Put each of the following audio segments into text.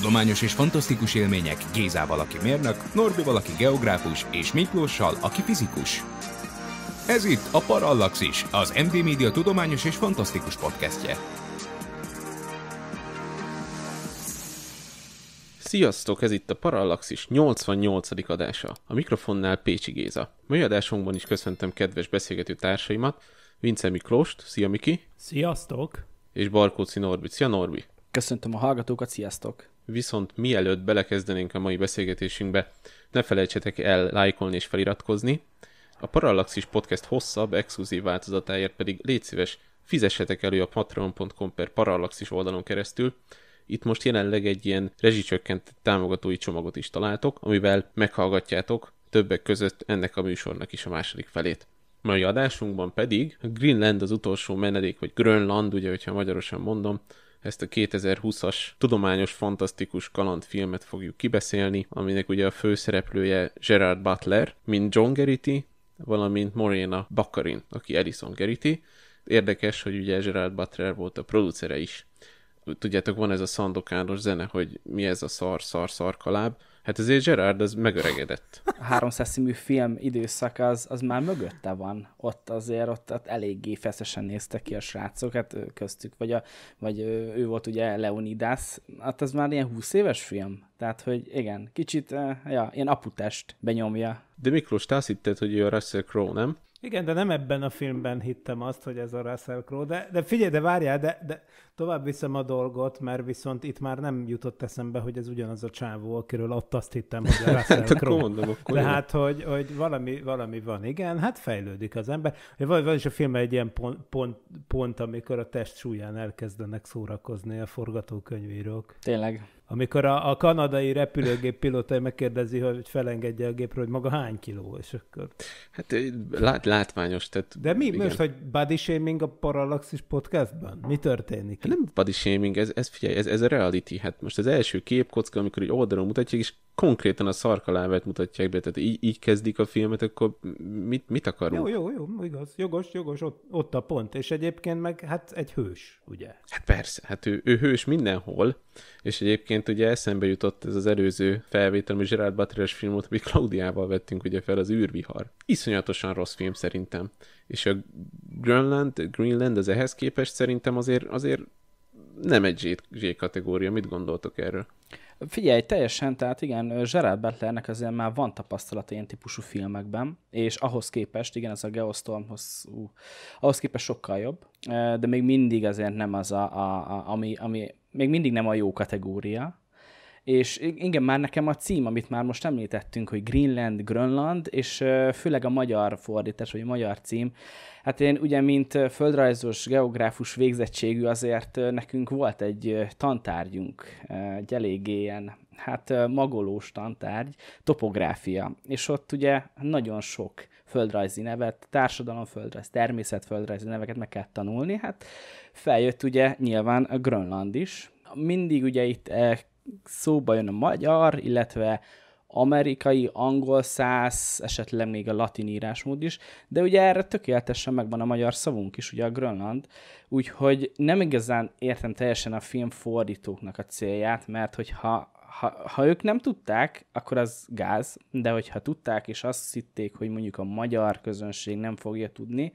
Tudományos és fantasztikus élmények Gézával, aki mérnök, Norbi valaki geográfus, és Miklóssal, aki fizikus. Ez itt a Parallaxis, az MD Media tudományos és fantasztikus podcastje. Sziasztok, ez itt a Parallaxis 88. adása. A mikrofonnál Pécsi Géza. Mai adásunkban is köszöntöm kedves beszélgető társaimat, Vince Miklóst, szia Miki! Sziasztok! És Barkóci Norbi, szia Norbi! Köszöntöm a hallgatókat, sziasztok! viszont mielőtt belekezdenénk a mai beszélgetésünkbe, ne felejtsetek el lájkolni és feliratkozni, a Parallaxis Podcast hosszabb, exkluzív változatáért pedig légy szíves, fizessetek elő a patreon.com per Parallaxis oldalon keresztül, itt most jelenleg egy ilyen rezsicsökkentett támogatói csomagot is találtok, amivel meghallgatjátok többek között ennek a műsornak is a második felét. Mai adásunkban pedig Greenland az utolsó menedék, vagy Grönland, ugye, hogyha magyarosan mondom, ezt a 2020-as tudományos fantasztikus kalandfilmet fogjuk kibeszélni, aminek ugye a főszereplője Gerard Butler, mint John Gerity, valamint Morena Bakarin, aki Edison Gerity. Érdekes, hogy ugye Gerard Butler volt a producere is. Tudjátok, van ez a szandokános zene, hogy mi ez a szar, szar, szar kaláb, Hát azért Gerard az megöregedett. A 300 színű film időszak az, az már mögötte van. Ott azért ott, ott eléggé feszesen néztek ki a srácok, hát köztük, vagy, a, vagy ő volt ugye Leonidas, hát az már ilyen 20 éves film. Tehát, hogy igen, kicsit, ja, ilyen aputest benyomja. De Miklós, te azt hitted, hogy ő a Russell Crowe, nem? Igen, de nem ebben a filmben hittem azt, hogy ez a Russell Crowe, de, de figyelj, de várjál, de, de tovább viszem a dolgot, mert viszont itt már nem jutott eszembe, hogy ez ugyanaz a csávó, akiről ott azt hittem, hogy a Russell hát Crowe. mondom, akkor de hát, hogy, hogy valami, valami van, igen, hát fejlődik az ember. Van, van is a filmben egy ilyen pont, pont, pont, amikor a test súlyán elkezdenek szórakozni a forgatókönyvírók. Tényleg amikor a, a kanadai repülőgép pilótája megkérdezi, hogy felengedje a gépről, hogy maga hány kiló, és akkor... Hát lát, látványos, tehát... De mi igen. most, hogy body shaming a Parallaxis podcastban? Mi történik? Hát nem body shaming, ez, ez figyelj, ez, ez a reality. Hát most az első képkocka, amikor egy oldalon mutatják, és konkrétan a szarkalávet mutatják be, tehát így, így kezdik a filmet, akkor mit, mit akarunk? Jó, jó, jó, igaz, jogos, jogos, ott, ott a pont, és egyébként meg hát egy hős, ugye? Hát persze, hát ő, ő hős mindenhol, és egyébként ugye eszembe jutott ez az előző felvétel, ami Gerard Butler-es filmot, amit Klaudiával vettünk ugye fel, az űrvihar. Iszonyatosan rossz film szerintem. És a Greenland Greenland az ehhez képest szerintem azért, azért nem egy Z, kategória. Mit gondoltok erről? Figyelj, teljesen, tehát igen, Gerard Butlernek azért már van tapasztalata ilyen típusú filmekben, és ahhoz képest, igen, ez a Geostormhoz, ú, ahhoz képest sokkal jobb, eh, de még mindig azért nem az a, a, a ami, ami még mindig nem a jó kategória, és igen, már nekem a cím, amit már most említettünk, hogy Greenland, Grönland, és főleg a magyar fordítás, vagy a magyar cím. Hát én ugye, mint földrajzos, geográfus végzettségű, azért nekünk volt egy tantárgyunk, egy eléggé ilyen, hát magolós tantárgy, topográfia. És ott ugye nagyon sok földrajzi nevet, társadalomföldrajz, természetföldrajzi neveket meg kell tanulni. Hát feljött ugye nyilván a Grönland is, mindig ugye itt e, szóba jön a magyar, illetve amerikai, angol száz, esetleg még a latin írásmód is, de ugye erre tökéletesen megvan a magyar szavunk is, ugye a Grönland, úgyhogy nem igazán értem teljesen a film fordítóknak a célját, mert hogyha ha, ha ők nem tudták, akkor az gáz, de hogyha tudták, és azt hitték, hogy mondjuk a magyar közönség nem fogja tudni,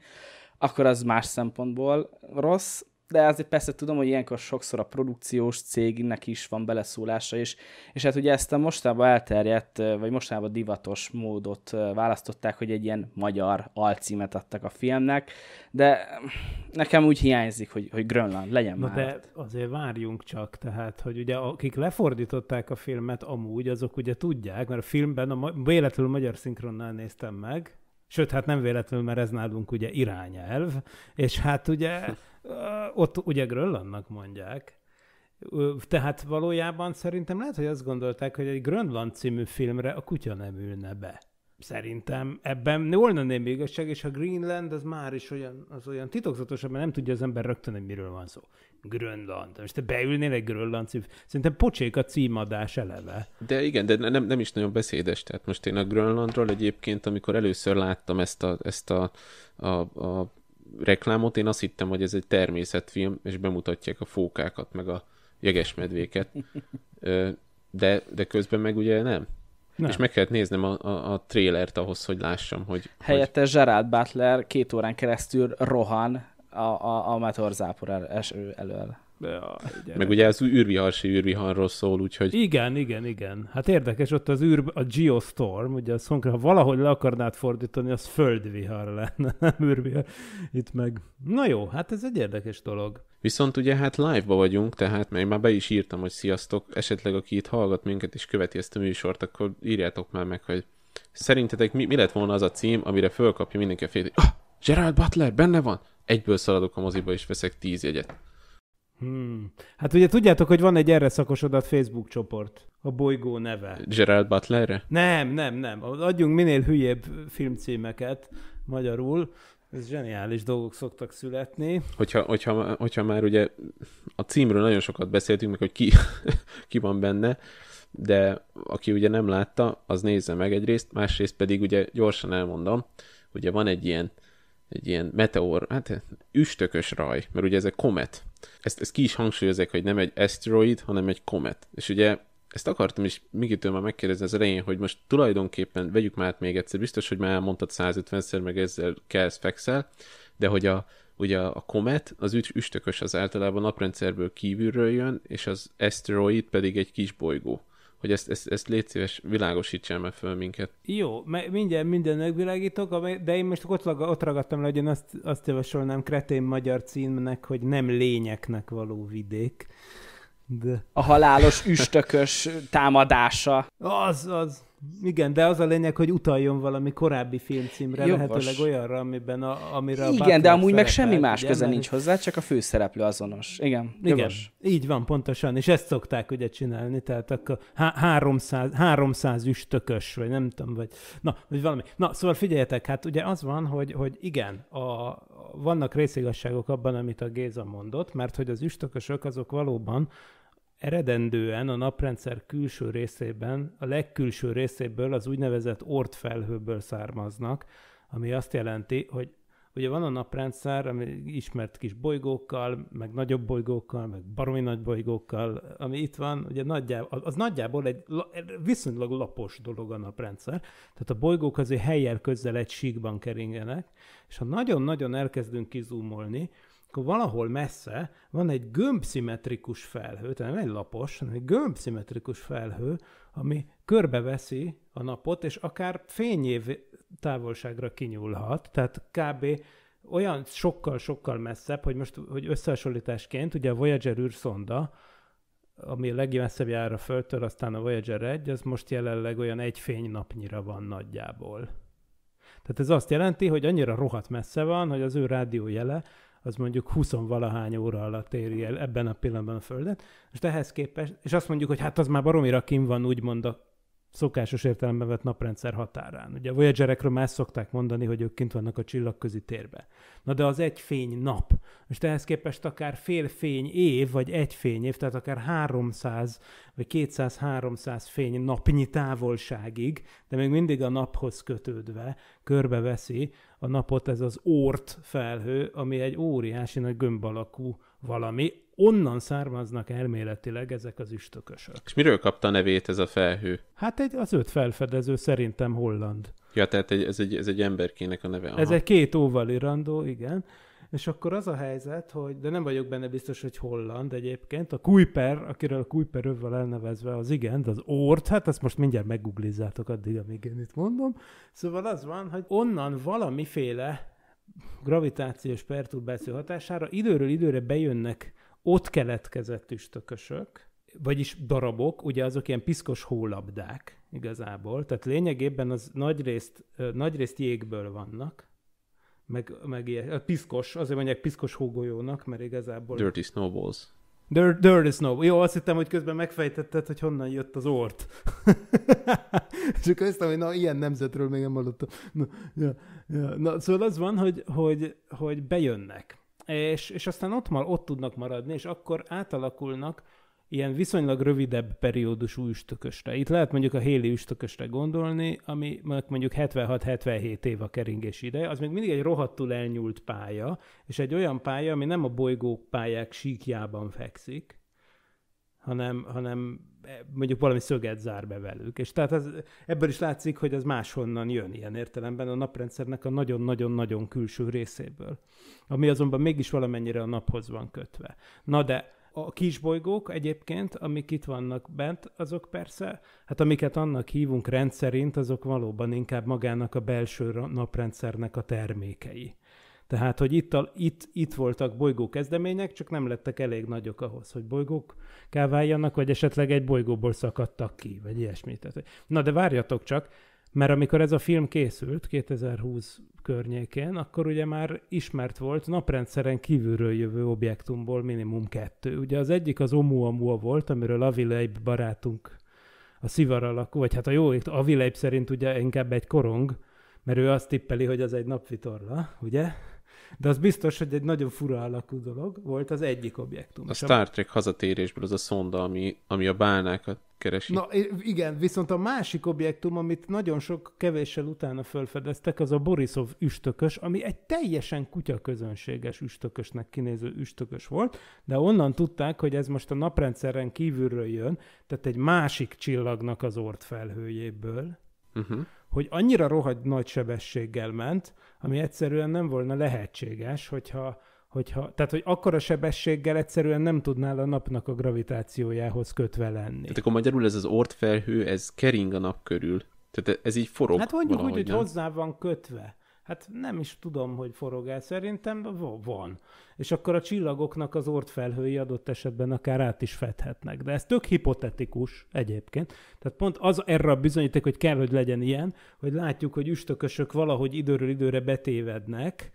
akkor az más szempontból rossz, de azért persze tudom, hogy ilyenkor sokszor a produkciós cégnek is van beleszólása, és, és hát ugye ezt a mostában elterjedt, vagy mostában divatos módot választották, hogy egy ilyen magyar alcímet adtak a filmnek, de nekem úgy hiányzik, hogy, hogy Grönland legyen Na már. de azért várjunk csak, tehát, hogy ugye akik lefordították a filmet amúgy, azok ugye tudják, mert a filmben a ma- véletlenül magyar szinkronnal néztem meg, Sőt, hát nem véletlenül, mert ez nálunk ugye irányelv, és hát ugye ott ugye Grönlandnak mondják, tehát valójában szerintem lehet, hogy azt gondolták, hogy egy Grönland című filmre a kutya nem ülne be. Szerintem ebben volna némi igazság, és a Greenland az már is olyan, az olyan titokzatosabb, mert nem tudja az ember rögtön, hogy miről van szó. Grönland. Most te beülnél egy Grönland cím. Szerintem pocsék a címadás eleve. De igen, de nem, nem is nagyon beszédes. Tehát most én a Grönlandról egyébként, amikor először láttam ezt a, ezt a, a, a reklámot, én azt hittem, hogy ez egy természetfilm, és bemutatják a fókákat, meg a jegesmedvéket, de, de közben meg ugye nem. Nem. És meg kellett néznem a, a, a trélert ahhoz, hogy lássam, hogy... Helyette hogy... Gerard Butler két órán keresztül rohan a, a, a meteorzápor el, eső elől. Ja, gyerek. Meg ugye ez űrviharsi űrviharról szól, úgyhogy... Igen, igen, igen. Hát érdekes, ott az űr, a Geostorm, ugye a szonkra, ha valahogy le akarnád fordítani, az földvihar lenne, nem űrvihar. Itt meg... Na jó, hát ez egy érdekes dolog. Viszont ugye hát live-ba vagyunk, tehát még már be is írtam, hogy sziasztok, esetleg aki itt hallgat minket és követi ezt a műsort, akkor írjátok már meg, hogy szerintetek mi, mi lett volna az a cím, amire fölkapja mindenki a fél, hogy ah, Gerald Butler benne van? Egyből szaladok a moziba és veszek tíz jegyet. Hmm. Hát ugye tudjátok, hogy van egy erre szakosodott Facebook csoport, a bolygó neve. Gerald Butlerre? Nem, nem, nem. Adjunk minél hülyébb filmcímeket magyarul. Ez zseniális dolgok szoktak születni. Hogyha, hogyha, hogyha már ugye a címről nagyon sokat beszéltünk, meg hogy ki, ki van benne, de aki ugye nem látta, az nézze meg egyrészt, másrészt pedig ugye gyorsan elmondom, ugye van egy ilyen egy ilyen meteor, hát üstökös raj, mert ugye ez egy komet. Ezt, ezt ki is hangsúlyozzák, hogy nem egy asteroid, hanem egy komet. És ugye ezt akartam is Mikitől már megkérdezni az elején, hogy most tulajdonképpen vegyük már még egyszer, biztos, hogy már elmondtad 150-szer, meg ezzel kezd fekszel, de hogy a, ugye a komet, az üstökös az általában naprendszerből kívülről jön, és az asteroid pedig egy kis bolygó hogy ezt, ezt, ezt légy szíves, világosítsál meg föl minket. Jó, mert mindjárt minden megvilágítok, de én most ott, ott ragadtam le, hogy én azt, azt javasolnám kretén magyar címnek, hogy nem lényeknek való vidék. De... A halálos üstökös támadása. Az, az. Igen, de az a lényeg, hogy utaljon valami korábbi filmcímre, Jogos. lehetőleg olyanra, amiben a, amire a Igen, de amúgy szerepel, meg semmi más ugye, köze mert... nincs hozzá, csak a főszereplő azonos. Igen, Igen, így van, pontosan, és ezt szokták ugye csinálni, tehát akkor 300, 300 üstökös, vagy nem tudom, vagy na, vagy valami. Na, szóval figyeljetek, hát ugye az van, hogy, hogy igen, a, vannak részigasságok abban, amit a Géza mondott, mert hogy az üstökösök azok valóban Eredendően a naprendszer külső részében, a legkülső részéből az úgynevezett ortfelhőből származnak, ami azt jelenti, hogy ugye van a naprendszer, ami ismert kis bolygókkal, meg nagyobb bolygókkal, meg baromi nagy bolygókkal, ami itt van, ugye nagyjából, az nagyjából egy viszonylag lapos dolog a naprendszer, tehát a bolygók azért helyjel közel egy síkban keringenek, és ha nagyon-nagyon elkezdünk kizúmolni, akkor valahol messze van egy gömbszimmetrikus felhő, tehát nem egy lapos, hanem egy gömbszimmetrikus felhő, ami körbeveszi a napot, és akár fényév távolságra kinyúlhat, tehát kb. olyan sokkal-sokkal messzebb, hogy most hogy összehasonlításként, ugye a Voyager űrszonda, ami a legmesszebb jár a Földtől, aztán a Voyager 1, az most jelenleg olyan egy fénynapnyira van nagyjából. Tehát ez azt jelenti, hogy annyira rohadt messze van, hogy az ő rádiójele az mondjuk 20 valahány óra alatt éri el ebben a pillanatban a Földet, és ehhez képest, és azt mondjuk, hogy hát az már baromira kim van úgymond a szokásos értelemben vett naprendszer határán. Ugye a Voyagerekről már szokták mondani, hogy ők kint vannak a csillagközi térbe. Na de az egy fény nap. És ehhez képest akár fél fény év, vagy egy fény év, tehát akár 300 vagy 200-300 fény napnyi távolságig, de még mindig a naphoz kötődve körbeveszi a napot ez az órt felhő, ami egy óriási nagy gömb alakú valami. Onnan származnak elméletileg ezek az üstökösök. És miről kapta a nevét ez a felhő? Hát egy, az öt felfedező szerintem holland. Ja, tehát egy, ez, egy, ez egy emberkének a neve. Aha. Ez egy két óvali randó, igen. És akkor az a helyzet, hogy, de nem vagyok benne biztos, hogy holland egyébként, a Kuiper, akiről a Kuiper övvel elnevezve az igen, az Ort, hát ezt most mindjárt meggooglizzátok addig, amíg én itt mondom. Szóval az van, hogy onnan valamiféle gravitációs perturbáció hatására időről időre bejönnek ott keletkezett üstökösök, vagyis darabok, ugye azok ilyen piszkos hólabdák igazából, tehát lényegében az nagyrészt, nagyrészt jégből vannak, meg, meg ilyen, hát piszkos, azért mondják piszkos hógolyónak, mert igazából... Dirty Snowballs. Dirt, dirty Snow. Jó, azt hittem, hogy közben megfejtetted, hogy honnan jött az ort. És akkor azt hogy na, ilyen nemzetről még nem hallottam. Na, ja, ja. na szóval az van, hogy, hogy, hogy bejönnek és, és aztán ott, már ott tudnak maradni, és akkor átalakulnak ilyen viszonylag rövidebb periódusú üstökösre. Itt lehet mondjuk a héli üstökösre gondolni, ami mondjuk 76-77 év a keringés ideje, az még mindig egy rohadtul elnyúlt pálya, és egy olyan pálya, ami nem a bolygók pályák síkjában fekszik, hanem, hanem mondjuk valami szöget zár be velük. És tehát ez, ebből is látszik, hogy ez máshonnan jön ilyen értelemben a naprendszernek a nagyon-nagyon-nagyon külső részéből, ami azonban mégis valamennyire a naphoz van kötve. Na de a kisbolygók egyébként, amik itt vannak bent, azok persze, hát amiket annak hívunk rendszerint, azok valóban inkább magának a belső naprendszernek a termékei. Tehát, hogy itt, a, itt, itt voltak bolygó kezdemények, csak nem lettek elég nagyok ahhoz, hogy bolygók káváljanak, vagy esetleg egy bolygóból szakadtak ki, vagy ilyesmit. na de várjatok csak, mert amikor ez a film készült 2020 környékén, akkor ugye már ismert volt naprendszeren kívülről jövő objektumból minimum kettő. Ugye az egyik az Oumuamua volt, amiről Avileib barátunk a szivar alakú, vagy hát a jó ég, Avileib szerint ugye inkább egy korong, mert ő azt tippeli, hogy az egy napvitorla, ugye? De az biztos, hogy egy nagyon fura alakú dolog volt az egyik objektum. A Star Trek hazatérésből az a szonda, ami, ami a bálnákat keresi. Na igen, viszont a másik objektum, amit nagyon sok kevéssel utána felfedeztek, az a Borisov üstökös, ami egy teljesen kutyaközönséges üstökösnek kinéző üstökös volt, de onnan tudták, hogy ez most a naprendszeren kívülről jön, tehát egy másik csillagnak az ort felhőjéből. Uh-huh mhm hogy annyira rohadt nagy sebességgel ment, ami egyszerűen nem volna lehetséges, hogyha, hogyha tehát hogy akkora sebességgel egyszerűen nem tudnál a napnak a gravitációjához kötve lenni. Tehát akkor magyarul ez az ortfelhő, ez kering a nap körül. Tehát ez így forog. Hát mondjuk úgy, hogy hozzá van kötve. Hát nem is tudom, hogy forog el, szerintem van. És akkor a csillagoknak az ortfelhői adott esetben akár át is fedhetnek. De ez tök hipotetikus egyébként. Tehát pont az erre a bizonyíték, hogy kell, hogy legyen ilyen, hogy látjuk, hogy üstökösök valahogy időről időre betévednek,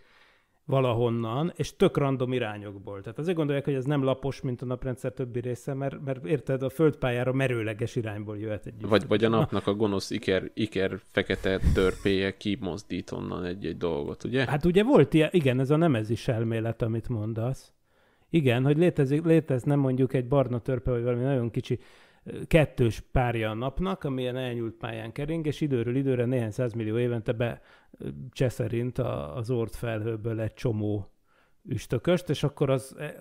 valahonnan, és tök random irányokból. Tehát azért gondolják, hogy ez nem lapos, mint a naprendszer többi része, mert, mert érted, a földpályára merőleges irányból jöhet egy. Vagy, vagy a napnak a gonosz iker, iker fekete törpéje kimozdít onnan egy-egy dolgot, ugye? Hát ugye volt ilyen, igen, ez a nemezis elmélet, amit mondasz. Igen, hogy létezik, létezne mondjuk egy barna törpe, vagy valami nagyon kicsi kettős párja a napnak, amilyen elnyúlt pályán kering, és időről időre néhány százmillió évente be cseszerint az ort felhőből egy csomó üstököst, és akkor az, e,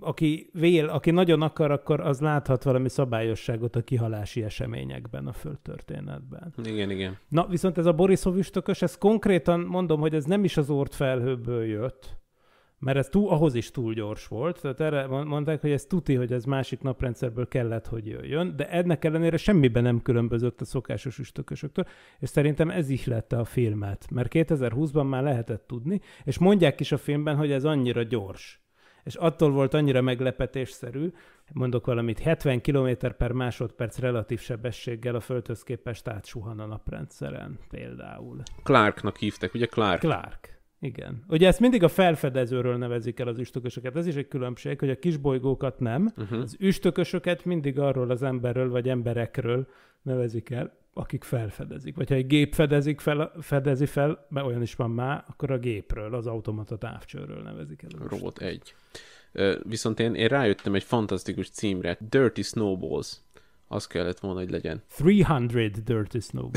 aki vél, aki nagyon akar, akkor az láthat valami szabályosságot a kihalási eseményekben, a földtörténetben. Igen, igen. Na, viszont ez a Borisov üstökös, ez konkrétan mondom, hogy ez nem is az ort felhőből jött, mert ez túl, ahhoz is túl gyors volt, tehát erre mondták, hogy ez tuti, hogy ez másik naprendszerből kellett, hogy jöjjön, de ennek ellenére semmiben nem különbözött a szokásos üstökösöktől, és szerintem ez lett a filmet, mert 2020-ban már lehetett tudni, és mondják is a filmben, hogy ez annyira gyors. És attól volt annyira meglepetésszerű, mondok valamit, 70 km per másodperc relatív sebességgel a földhöz képest átsuhan a naprendszeren például. Clarknak hívták, ugye Clark? Clark igen. Ugye ezt mindig a felfedezőről nevezik el az üstökösöket. Ez is egy különbség, hogy a kisbolygókat nem. Uh-huh. Az üstökösöket mindig arról az emberről vagy emberekről nevezik el, akik felfedezik. Vagy ha egy gép fedezik fel, fedezi fel, mert olyan is van már, akkor a gépről, az automata távcsőről nevezik el. Robot 1. egy. Viszont én, én rájöttem egy fantasztikus címre, Dirty Snowballs az kellett volna, hogy legyen. 300 Dirty Snow.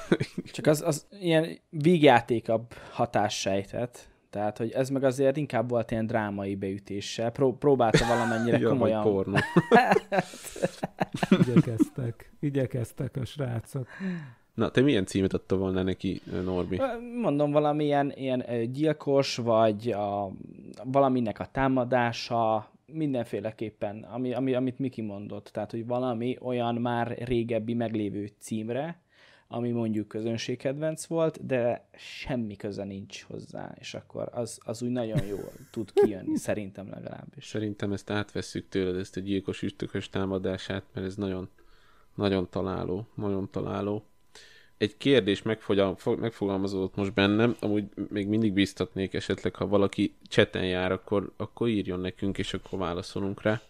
Csak az, az ilyen vígjátékabb hatás sejtett. Tehát, hogy ez meg azért inkább volt ilyen drámai beütéssel. Pró- próbálta valamennyire ja, komolyan. pornó. igyekeztek. Igyekeztek a srácok. Na, te milyen címet adta volna neki, Norbi? Mondom, valamilyen ilyen gyilkos, vagy a, valaminek a támadása, mindenféleképpen, ami, ami, amit Miki mondott, tehát hogy valami olyan már régebbi meglévő címre, ami mondjuk közönségkedvenc volt, de semmi köze nincs hozzá, és akkor az, az úgy nagyon jól tud kijönni, szerintem legalábbis. Szerintem ezt átvesszük tőled, ezt a gyilkos üstökös támadását, mert ez nagyon, nagyon találó, nagyon találó egy kérdés megfogalmazódott most bennem, amúgy még mindig bíztatnék esetleg, ha valaki cseten jár, akkor, akkor írjon nekünk, és akkor válaszolunk rá.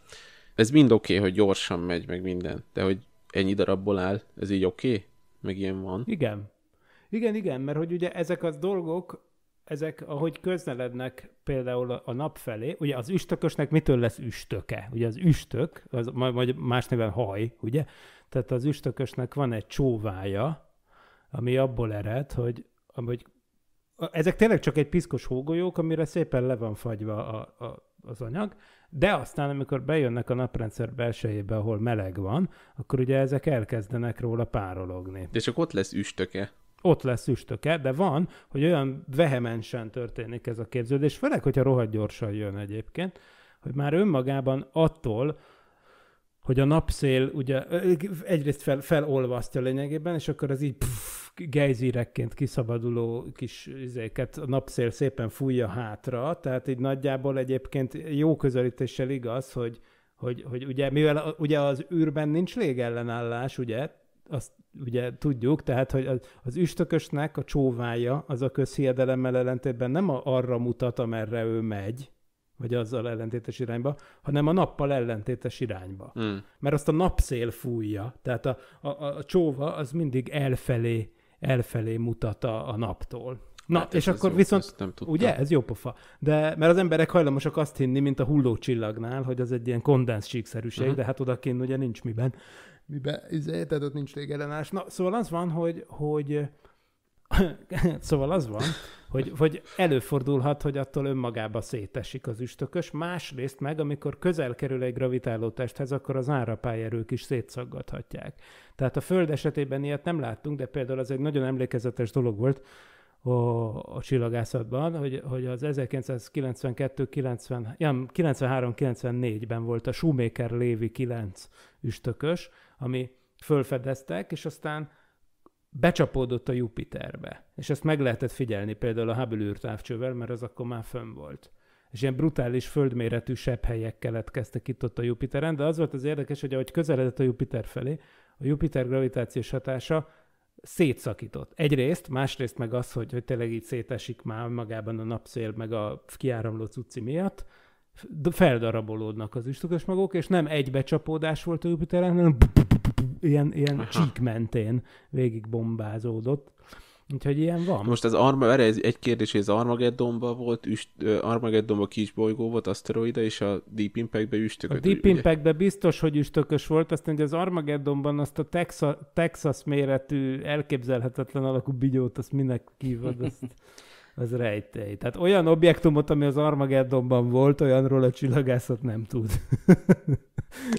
Ez mind oké, okay, hogy gyorsan megy, meg minden, de hogy ennyi darabból áll, ez így oké? Okay? Meg ilyen van? Igen. Igen, igen, mert hogy ugye ezek az dolgok, ezek, ahogy köznelednek például a nap felé, ugye az üstökösnek mitől lesz üstöke? Ugye az üstök, az majd más néven haj, ugye? Tehát az üstökösnek van egy csóvája, ami abból ered, hogy hogy ezek tényleg csak egy piszkos hógolyók, amire szépen le van fagyva a, a, az anyag, de aztán, amikor bejönnek a naprendszer belsejébe, ahol meleg van, akkor ugye ezek elkezdenek róla párologni. De csak ott lesz üstöke ott lesz üstöke, de van, hogy olyan vehemensen történik ez a képződés, főleg, hogyha rohadt gyorsan jön egyébként, hogy már önmagában attól, hogy a napszél ugye egyrészt fel, felolvasztja lényegében, és akkor az így pff, gejzírekként kiszabaduló kis izéket a napszél szépen fújja hátra, tehát így nagyjából egyébként jó közelítéssel igaz, hogy, hogy, hogy ugye, mivel a, ugye az űrben nincs légellenállás, ugye, azt ugye tudjuk, tehát hogy az, az üstökösnek a csóvája az a közhiedelemmel ellentétben nem a, arra mutat, amerre ő megy, vagy azzal ellentétes irányba, hanem a nappal ellentétes irányba. Mm. Mert azt a napszél fújja, tehát a, a, a csóva az mindig elfelé elfelé mutat a, a naptól. Na, hát és akkor jó, viszont, nem ugye, ez jó pofa. De, mert az emberek hajlamosak azt hinni, mint a hullócsillagnál, hogy az egy ilyen kondens síkszerűség, uh-huh. de hát odakint ugye nincs miben. Miben, izé, tehát ott nincs tégellenállás. Na, szóval az van, hogy, hogy szóval az van, hogy, hogy előfordulhat, hogy attól önmagába szétesik az üstökös, másrészt meg, amikor közel kerül egy gravitáló testhez, akkor az árapályerők is szétszaggathatják. Tehát a Föld esetében ilyet nem láttunk, de például az egy nagyon emlékezetes dolog volt, a, a csillagászatban, hogy, hogy az 1992-93-94-ben volt a Shoemaker Lévi 9 üstökös, ami fölfedeztek, és aztán becsapódott a Jupiterbe. És ezt meg lehetett figyelni például a Hubble űrtávcsővel, mert az akkor már fönn volt. És ilyen brutális földméretű helyek keletkeztek itt ott a Jupiteren, de az volt az érdekes, hogy ahogy közeledett a Jupiter felé, a Jupiter gravitációs hatása szétszakított. Egyrészt, másrészt meg az, hogy, hogy tényleg így szétesik már magában a napszél, meg a kiáramló cucci miatt, feldarabolódnak az üstökös magok, és nem egy becsapódás volt a Jupiteren, hanem ilyen, ilyen csík mentén végig bombázódott. Úgyhogy ilyen van. Most az Arma, erre egy kérdés, az Armageddonba volt, üst, Armageddonba kis bolygó volt, aszteroida, és a Deep Impact-be üstökös. A Deep Impact. Impact-be biztos, hogy üstökös volt, aztán hogy az Armageddonban azt a Texas, Texas méretű, elképzelhetetlen alakú bigyót, azt minek kívül, azt... az rejtély. Tehát olyan objektumot, ami az Armageddonban volt, olyanról a csillagászat nem tud.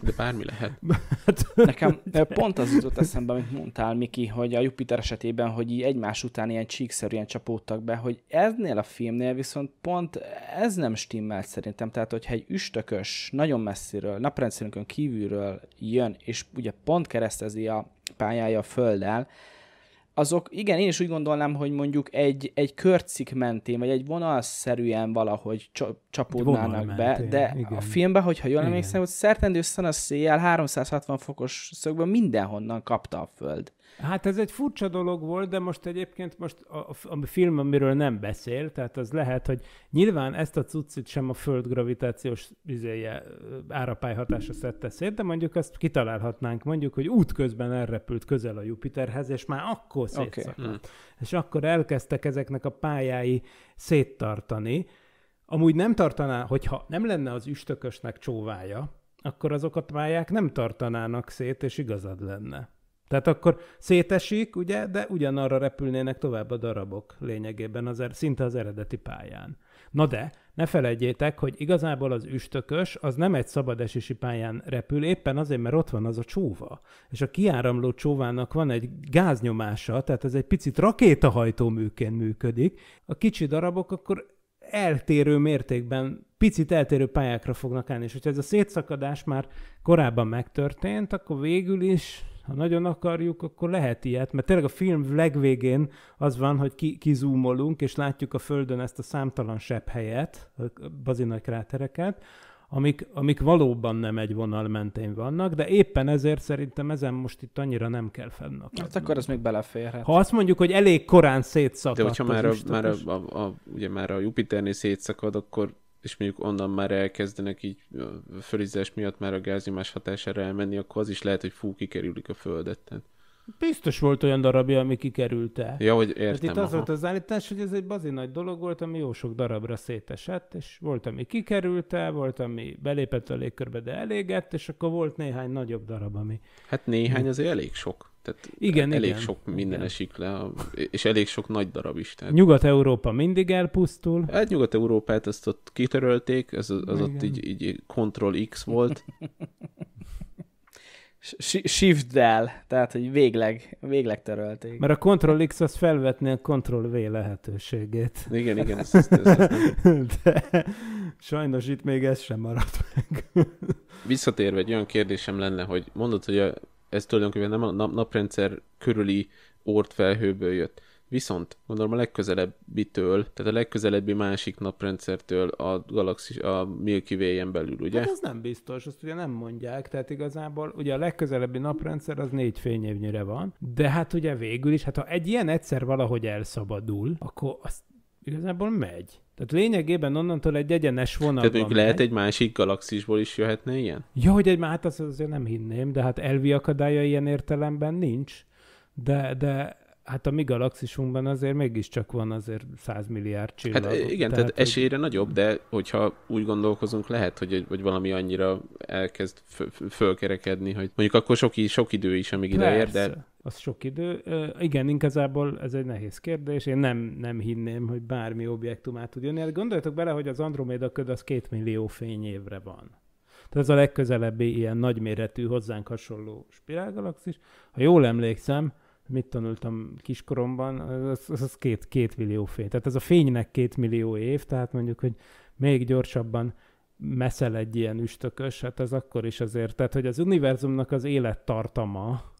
De bármi lehet. Hát, Nekem pont az jutott eszembe, amit mondtál, Miki, hogy a Jupiter esetében, hogy így egymás után ilyen csíkszerűen csapódtak be, hogy eznél a filmnél viszont pont ez nem stimmelt szerintem. Tehát, hogyha egy üstökös, nagyon messziről, naprendszerünkön kívülről jön, és ugye pont keresztezi a pályája a földdel, azok, igen, én is úgy gondolnám, hogy mondjuk egy, egy körcik mentén, vagy egy vonalszerűen valahogy csapódnának be, mentén, de igen. a filmben, hogyha jól emlékszem, hogy szertendő szanaszéjjel 360 fokos szögben mindenhonnan kapta a föld. Hát ez egy furcsa dolog volt, de most egyébként most a, a film, amiről nem beszél, tehát az lehet, hogy nyilván ezt a cuccit sem a föld gravitációs üzéje, árapály hatása szedte szét, de mondjuk azt kitalálhatnánk, mondjuk, hogy útközben elrepült közel a Jupiterhez, és már akkor akkor szétszakadt. Okay. Mm. És akkor elkezdtek ezeknek a pályái széttartani. Amúgy nem tartaná, hogyha nem lenne az üstökösnek csóvája, akkor azok a pályák nem tartanának szét, és igazad lenne. Tehát akkor szétesik, ugye, de ugyanarra repülnének tovább a darabok lényegében, az er- szinte az eredeti pályán. Na de, ne felejtjétek, hogy igazából az üstökös az nem egy szabadesési pályán repül, éppen azért, mert ott van az a csóva. És a kiáramló csóvának van egy gáznyomása, tehát ez egy picit rakétahajtóműként működik. A kicsi darabok akkor eltérő mértékben, picit eltérő pályákra fognak állni. És hogyha ez a szétszakadás már korábban megtörtént, akkor végül is ha nagyon akarjuk, akkor lehet ilyet, mert tényleg a film legvégén az van, hogy ki, kizúmolunk, és látjuk a Földön ezt a számtalan sebb helyet, a bazinai krátereket, amik, amik valóban nem egy vonal mentén vannak, de éppen ezért szerintem ezen most itt annyira nem kell fennak. Hát akkor az még beleférhet. Ha azt mondjuk, hogy elég korán szétszakadt. De hogyha már, a, már, a, a, a, ugye már a Jupiternél szétszakad, akkor és mondjuk onnan már elkezdenek így a fölizzás miatt már a gáznyomás hatására elmenni, akkor az is lehet, hogy fú, kikerülik a földet. Tehát. Biztos volt olyan darabja, ami kikerülte. Ja, hogy értem. Hát itt aha. az volt az állítás, hogy ez egy bazi nagy dolog volt, ami jó sok darabra szétesett, és volt, ami kikerülte, volt, ami belépett a légkörbe, de elégett, és akkor volt néhány nagyobb darab, ami... Hát néhány azért elég sok. Tehát igen, elég igen. sok minden igen. esik le, és elég sok nagy darab is. Tehát... Nyugat-Európa mindig elpusztul. Hát Nyugat-Európát ezt ott kitörölték, ez, az igen. ott így, így Ctrl X volt. Shift-del, tehát hogy végleg, végleg törölték. Mert a Ctrl X az felvetné a Ctrl V lehetőségét. Igen, igen. Ezt, ezt, ezt nem... De sajnos itt még ez sem maradt meg. Visszatérve egy olyan kérdésem lenne, hogy mondod, hogy a ez tulajdonképpen nem a naprendszer körüli felhőből jött. Viszont gondolom a legközelebbitől, tehát a legközelebbi másik naprendszertől a, galaxis, a Milky way belül, ugye? Hát ez nem biztos, azt ugye nem mondják, tehát igazából ugye a legközelebbi naprendszer az négy fényévnyire van, de hát ugye végül is, hát ha egy ilyen egyszer valahogy elszabadul, akkor azt igazából megy. Tehát lényegében onnantól egy egyenes vonal. Tehát mondjuk lehet egy másik galaxisból is jöhetne ilyen? Ja, hogy egy, hát azt azért nem hinném, de hát elvi akadálya ilyen értelemben nincs. De, de Hát a mi galaxisunkban azért mégiscsak van azért 100 milliárd csillag. Hát igen, tehát, tehát esélyre hogy... nagyobb, de hogyha úgy gondolkozunk, lehet, hogy, hogy valami annyira elkezd fölkerekedni, hogy mondjuk akkor sok, sok idő is, amíg ide ér, de... Az sok idő. Igen, inkább ez egy nehéz kérdés. Én nem, nem hinném, hogy bármi objektum át tud jönni. Hát gondoljatok bele, hogy az Andromeda köd az két millió fényévre van. Tehát ez a legközelebbi ilyen nagyméretű, hozzánk hasonló spirálgalaxis. Ha jól emlékszem, mit tanultam kiskoromban, az, az, az két, két millió fény. Tehát ez a fénynek két millió év, tehát mondjuk, hogy még gyorsabban meszel egy ilyen üstökös, hát az akkor is azért. Tehát, hogy az univerzumnak az élettartama,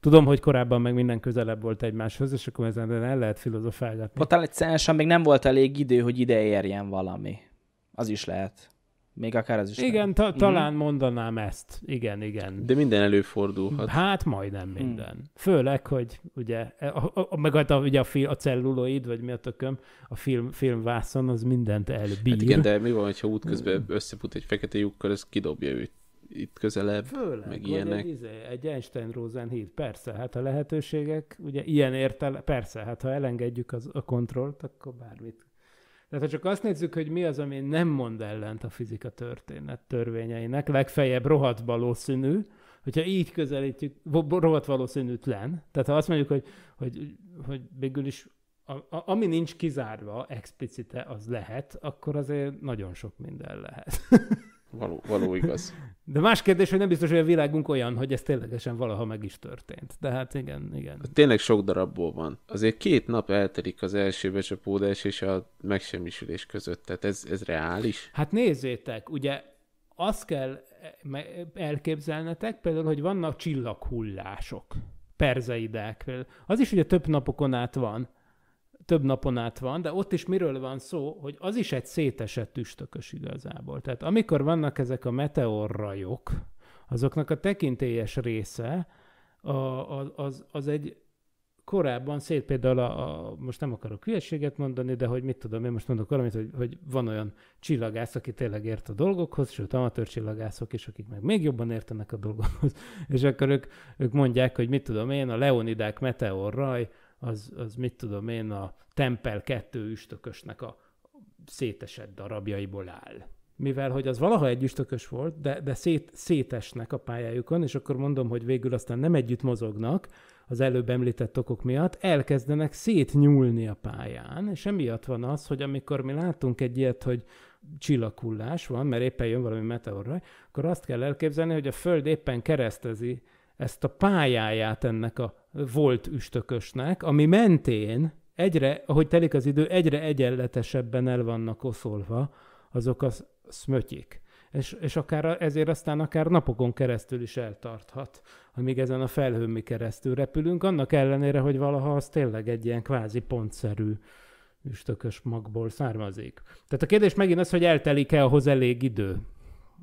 Tudom, hogy korábban meg minden közelebb volt egymáshoz, és akkor ezen el lehet filozofálgatni. Potenciálisan még nem volt elég idő, hogy ide érjen valami. Az is lehet. Még akár az is. Igen, ta- mhm. talán mm. mondanám ezt. Igen, igen. De minden előfordulhat. Hát majdnem mhm. minden. Mm. Főleg, hogy ugye, e, a, a, meg hát a, ugye a, fil, a celluloid, vagy mi a tököm, a film, filmvászon az mindent elbír. Hát igen, de mi van, ha útközben összeput egy fekete lyukkal, ez kidobja őt itt közelebb, Főleg, meg ilyenek. Egy, izé, egy Einstein-Rosen híd, persze, hát a lehetőségek, ugye ilyen értel, persze, hát ha elengedjük az, a kontrollt, akkor bármit tehát ha csak azt nézzük, hogy mi az, ami nem mond ellent a fizika történet törvényeinek, legfeljebb rohadt valószínű, hogyha így közelítjük, rohadt valószínűtlen, tehát ha azt mondjuk, hogy, hogy, hogy végül is a, a, ami nincs kizárva explicite, az lehet, akkor azért nagyon sok minden lehet. Való, való igaz. De más kérdés, hogy nem biztos, hogy a világunk olyan, hogy ez ténylegesen valaha meg is történt. De hát igen, igen. Hát tényleg sok darabból van. Azért két nap eltelik az első becsapódás és a megsemmisülés között. Tehát ez, ez reális? Hát nézzétek, ugye azt kell eh, elképzelnetek, például, hogy vannak csillaghullások, perzeidák. Az is ugye több napokon át van több napon át van, de ott is miről van szó, hogy az is egy szétesett üstökös igazából. Tehát amikor vannak ezek a meteorrajok, azoknak a tekintélyes része a, a, az, az egy korábban szét például a, a, most nem akarok hülyeséget mondani, de hogy mit tudom, én most mondok valamit, hogy, hogy van olyan csillagász, aki tényleg ért a dolgokhoz, sőt amatőr csillagászok is, akik meg még jobban értenek a dolgokhoz, és akkor ők, ők mondják, hogy mit tudom én, a Leonidák meteorraj az, az mit tudom én, a Tempel kettő üstökösnek a szétesett darabjaiból áll. Mivel, hogy az valaha egy üstökös volt, de, de szét, szétesnek a pályájukon, és akkor mondom, hogy végül aztán nem együtt mozognak az előbb említett okok miatt, elkezdenek szétnyúlni a pályán, és emiatt van az, hogy amikor mi látunk egy ilyet, hogy csillakullás van, mert éppen jön valami meteorraj, akkor azt kell elképzelni, hogy a Föld éppen keresztezi ezt a pályáját ennek a volt üstökösnek, ami mentén egyre, ahogy telik az idő, egyre egyenletesebben el vannak oszolva azok a szmötyik. És, és akár ezért aztán akár napokon keresztül is eltarthat, amíg ezen a felhőn mi keresztül repülünk, annak ellenére, hogy valaha az tényleg egy ilyen kvázi pontszerű üstökös magból származik. Tehát a kérdés megint az, hogy eltelik-e ahhoz elég idő.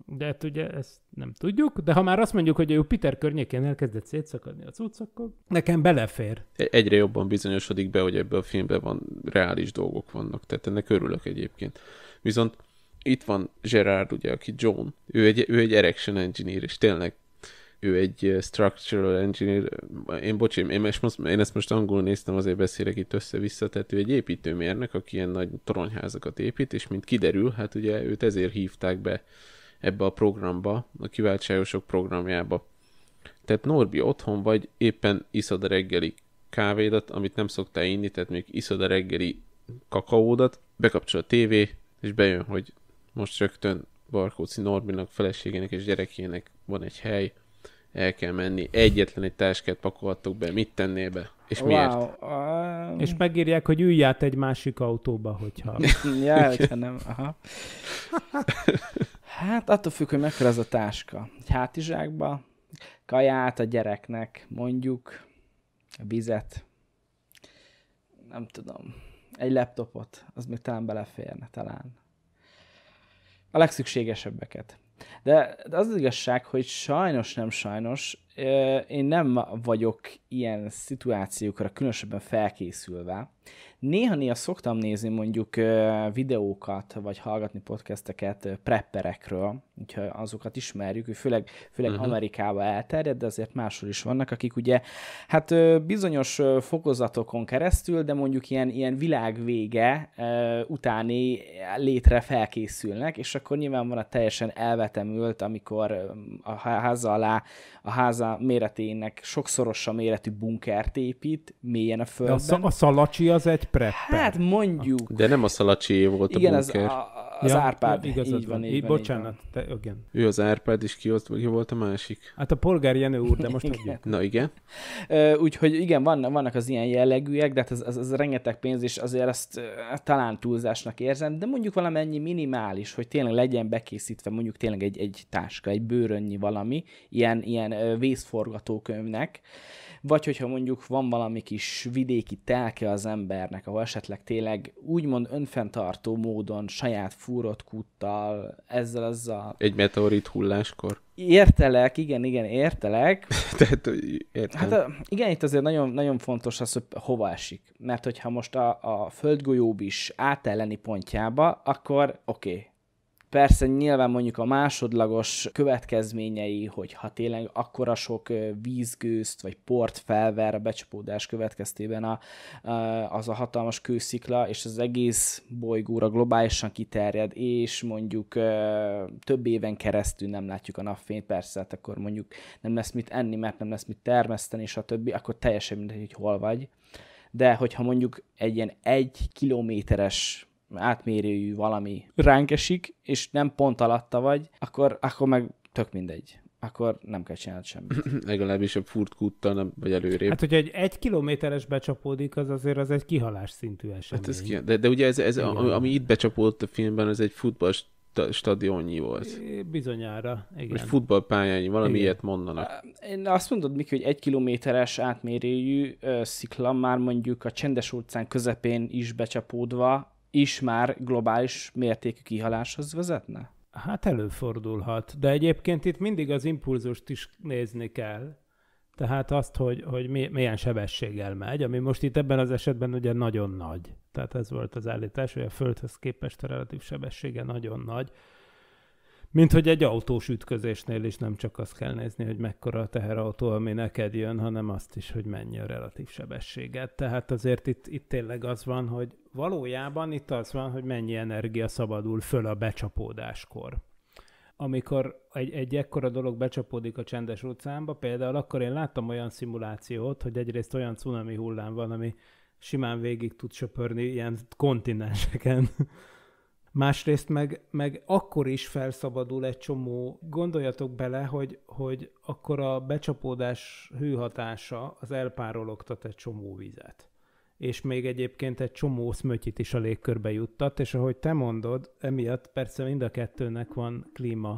De hát ugye ezt nem tudjuk, de ha már azt mondjuk, hogy a Jupiter környékén elkezdett szétszakadni a cucc, akkor nekem belefér. E- egyre jobban bizonyosodik be, hogy ebben a filmben van reális dolgok vannak, tehát ennek örülök egyébként. Viszont itt van Gerard, ugye, aki John, ő egy, ő egy erection engineer, és tényleg ő egy eh, structural engineer, én bocsém, én, most, én ezt most angolul néztem, azért beszélek itt össze-vissza, tehát ő egy építőmérnök, aki ilyen nagy toronyházakat épít, és mint kiderül, hát ugye őt ezért hívták be ebbe a programba, a kiváltságosok programjába. Tehát Norbi, otthon vagy, éppen iszod a reggeli kávédat, amit nem szoktál inni, tehát még iszod a reggeli kakaódat, bekapcsol a tévé, és bejön, hogy most rögtön Barkóci Norbinak, feleségének és gyerekének van egy hely, el kell menni. Egyetlen egy táskát pakolhattok be, mit tennél be? És wow. miért? Um... És megírják, hogy ülj át egy másik autóba, hogyha... ja, hogyha nem, aha. Hát attól függ, hogy mekkora az a táska. Egy hátizsákba, kaját a gyereknek, mondjuk, a vizet, nem tudom, egy laptopot, az még talán beleférne, talán. A legszükségesebbeket. De, de az, az igazság, hogy sajnos nem sajnos, én nem vagyok ilyen szituációkra különösebben felkészülve. Néha-néha szoktam nézni mondjuk videókat, vagy hallgatni podcasteket prepperekről, úgyhogy azokat ismerjük, hogy főleg, főleg uh-huh. Amerikába elterjed, de azért máshol is vannak, akik ugye hát bizonyos fokozatokon keresztül, de mondjuk ilyen, ilyen világvége utáni létre felkészülnek, és akkor nyilván van a teljesen elvetemült, amikor a háza alá, a háza a méretének sokszoros a méretű bunkert épít, mélyen a földben. De a, szalacsi az egy prepper. Hát mondjuk. De nem a szalacsi volt igen, a bunker. Igen, az ja, Árpád, igazad így van, van. Így van bocsánat, van. Te, igen. Ő az Árpád, és ki, ott, ki volt a másik? Hát a Polgár Jenő úr, de most igen. Na igen. Úgyhogy igen, vannak, vannak az ilyen jellegűek, de hát az, az, az rengeteg pénz, és azért ezt talán túlzásnak érzem, de mondjuk valamennyi minimális, hogy tényleg legyen bekészítve mondjuk tényleg egy, egy táska, egy bőrönnyi valami, ilyen, ilyen vészforgatókönyvnek, vagy hogyha mondjuk van valami kis vidéki telke az embernek, ahol esetleg tényleg úgymond önfenntartó módon saját fúrott kúttal, ezzel a... Egy meteorit hulláskor? Értelek, igen, igen, értelek. Tehát értem. Hát igen, itt azért nagyon, nagyon fontos az, hogy hova esik. Mert hogyha most a, a földgolyóbb is átelleni pontjába, akkor oké, okay, Persze nyilván mondjuk a másodlagos következményei, hogy ha tényleg akkora sok vízgőzt vagy port felver a becsapódás következtében a, az a hatalmas kőszikla, és az egész bolygóra globálisan kiterjed, és mondjuk több éven keresztül nem látjuk a napfényt, persze, hát akkor mondjuk nem lesz mit enni, mert nem lesz mit termeszteni, és a többi, akkor teljesen mindegy, hogy hol vagy. De hogyha mondjuk egy ilyen egy kilométeres átmérőjű valami ránk esik, és nem pont alatta vagy, akkor, akkor meg tök mindegy akkor nem kell csinálni semmit. Legalábbis a furt kutta, nem vagy előrébb. Hát, hogyha egy egy kilométeres becsapódik, az azért az egy kihalás szintű esemény. Hát ez ki, de, de ugye ez, ez a, ami itt becsapódott a filmben, az egy futball stadionnyi volt. Bizonyára, igen. Most futballpályányi, valami igen. ilyet mondanak. Én azt mondod, Miki, hogy egy kilométeres átmérőjű szikla már mondjuk a csendes utcán közepén is becsapódva, is már globális mértékű kihaláshoz vezetne? Hát előfordulhat, de egyébként itt mindig az impulzust is nézni kell. Tehát azt, hogy, hogy milyen sebességgel megy, ami most itt ebben az esetben ugye nagyon nagy. Tehát ez volt az állítás, hogy a Földhöz képest a relatív sebessége nagyon nagy. Mint hogy egy autós ütközésnél is nem csak azt kell nézni, hogy mekkora a teherautó, ami neked jön, hanem azt is, hogy mennyi a relatív sebességed. Tehát azért itt, itt tényleg az van, hogy valójában itt az van, hogy mennyi energia szabadul föl a becsapódáskor. Amikor egy, egy ekkora dolog becsapódik a csendes utcámba. például akkor én láttam olyan szimulációt, hogy egyrészt olyan cunami hullám van, ami simán végig tud söpörni ilyen kontinenseken, Másrészt meg, meg akkor is felszabadul egy csomó, gondoljatok bele, hogy, hogy akkor a becsapódás hőhatása az elpárologtat egy csomó vizet. És még egyébként egy csomó szmötyit is a légkörbe juttat, és ahogy te mondod, emiatt persze mind a kettőnek van klíma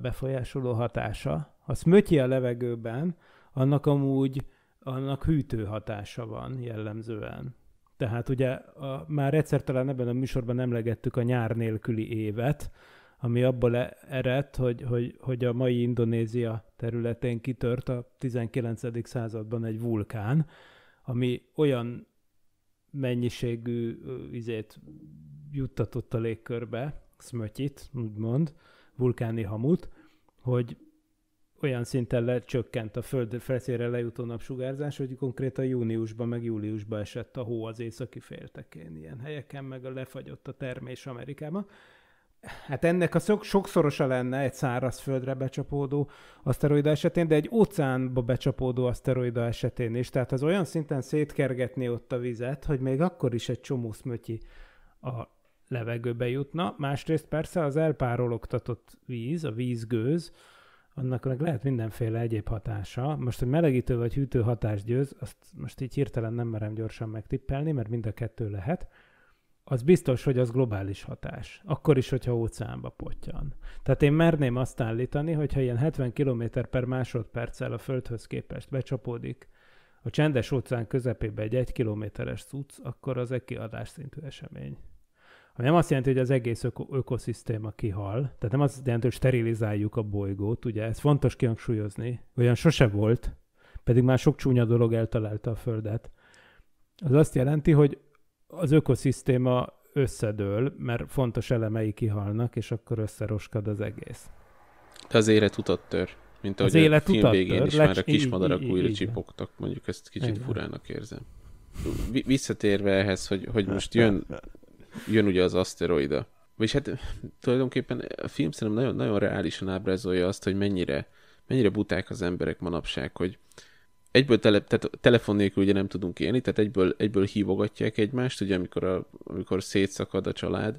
befolyásoló hatása. Ha szmötyi a levegőben, annak amúgy annak hűtő hatása van jellemzően. Tehát ugye a, már egyszer talán ebben a műsorban emlegettük a nyár nélküli évet, ami abból e-, ered, hogy, hogy, hogy a mai Indonézia területén kitört a 19. században egy vulkán, ami olyan mennyiségű izét juttatott a légkörbe, szmötyit, úgymond, vulkáni hamut, hogy olyan szinten lecsökkent a föld felszére lejutó napsugárzás, hogy konkrétan júniusban meg júliusban esett a hó az északi féltekén ilyen helyeken, meg a lefagyott a termés Amerikában. Hát ennek a szok, sokszorosa lenne egy földre becsapódó aszteroida esetén, de egy óceánba becsapódó aszteroida esetén is. Tehát az olyan szinten szétkergetni ott a vizet, hogy még akkor is egy csomó szmötyi a levegőbe jutna. Másrészt persze az elpárologtatott víz, a vízgőz, annak meg lehet mindenféle egyéb hatása. Most, hogy melegítő vagy hűtő hatás győz, azt most így hirtelen nem merem gyorsan megtippelni, mert mind a kettő lehet. Az biztos, hogy az globális hatás. Akkor is, hogyha óceánba potyan. Tehát én merném azt állítani, hogyha ilyen 70 km per másodperccel a Földhöz képest becsapódik a csendes óceán közepébe egy 1 kilométeres cucc, akkor az egy szintű esemény. Ami nem azt jelenti, hogy az egész öko- ökoszisztéma kihal, tehát nem azt jelenti, hogy sterilizáljuk a bolygót, ugye ez fontos kihangsúlyozni, olyan sose volt, pedig már sok csúnya dolog eltalálta a Földet. Az azt jelenti, hogy az ökoszisztéma összedől, mert fontos elemei kihalnak, és akkor összeroskad az egész. De az élet utat tör, mint ahogy az a élet film végén tör, is lecs, már a kismadarak így, újra így, csipogtak, mondjuk ezt kicsit Igen. furának érzem. Visszatérve ehhez, hogy, hogy hát most jön jön ugye az aszteroida. Vagyis hát tulajdonképpen a film szerintem nagyon, nagyon reálisan ábrázolja azt, hogy mennyire, mennyire buták az emberek manapság, hogy egyből tele, tehát telefon nélkül ugye nem tudunk élni, tehát egyből, egyből hívogatják egymást, ugye amikor, a, amikor szétszakad a család,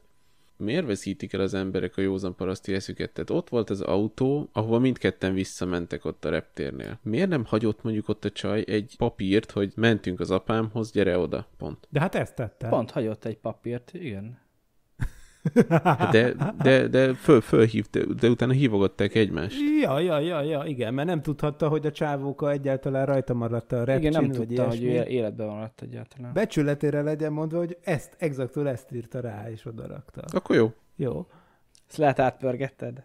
miért veszítik el az emberek a józan paraszti eszüket? Tehát ott volt az autó, ahova mindketten visszamentek ott a reptérnél. Miért nem hagyott mondjuk ott a csaj egy papírt, hogy mentünk az apámhoz, gyere oda, pont. De hát ezt tette. Pont hagyott egy papírt, igen de, de, de föl, fölhívta, de utána hívogatták egymást. Ja, ja, ja, ja, igen, mert nem tudhatta, hogy a csávóka egyáltalán rajta maradt a repcsin, Igen, nem tudta, ilyesmi. hogy életben maradt egyáltalán. Becsületére legyen mondva, hogy ezt, exaktul ezt írta rá, és odarakta. Akkor jó. Jó. Ezt lehet átpörgetted?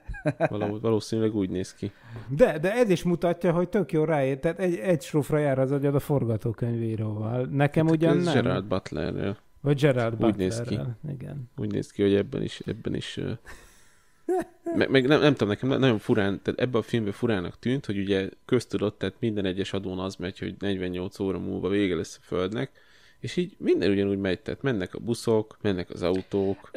valószínűleg úgy néz ki. De, de ez is mutatja, hogy tök jó ráér. Tehát egy, egy srófra jár az agyad a forgatókönyvíróval. Nekem hát ugyan nem. Gerard Butlerről. Vagy Gerald Úgy néz ki. Igen. Úgy néz ki, hogy ebben is, ebben is meg, meg nem, nem tudom, nekem nagyon furán, tehát ebben a filmben furának tűnt, hogy ugye köztudott, tehát minden egyes adón az megy, hogy 48 óra múlva vége lesz a Földnek, és így minden ugyanúgy megy, tehát mennek a buszok, mennek az autók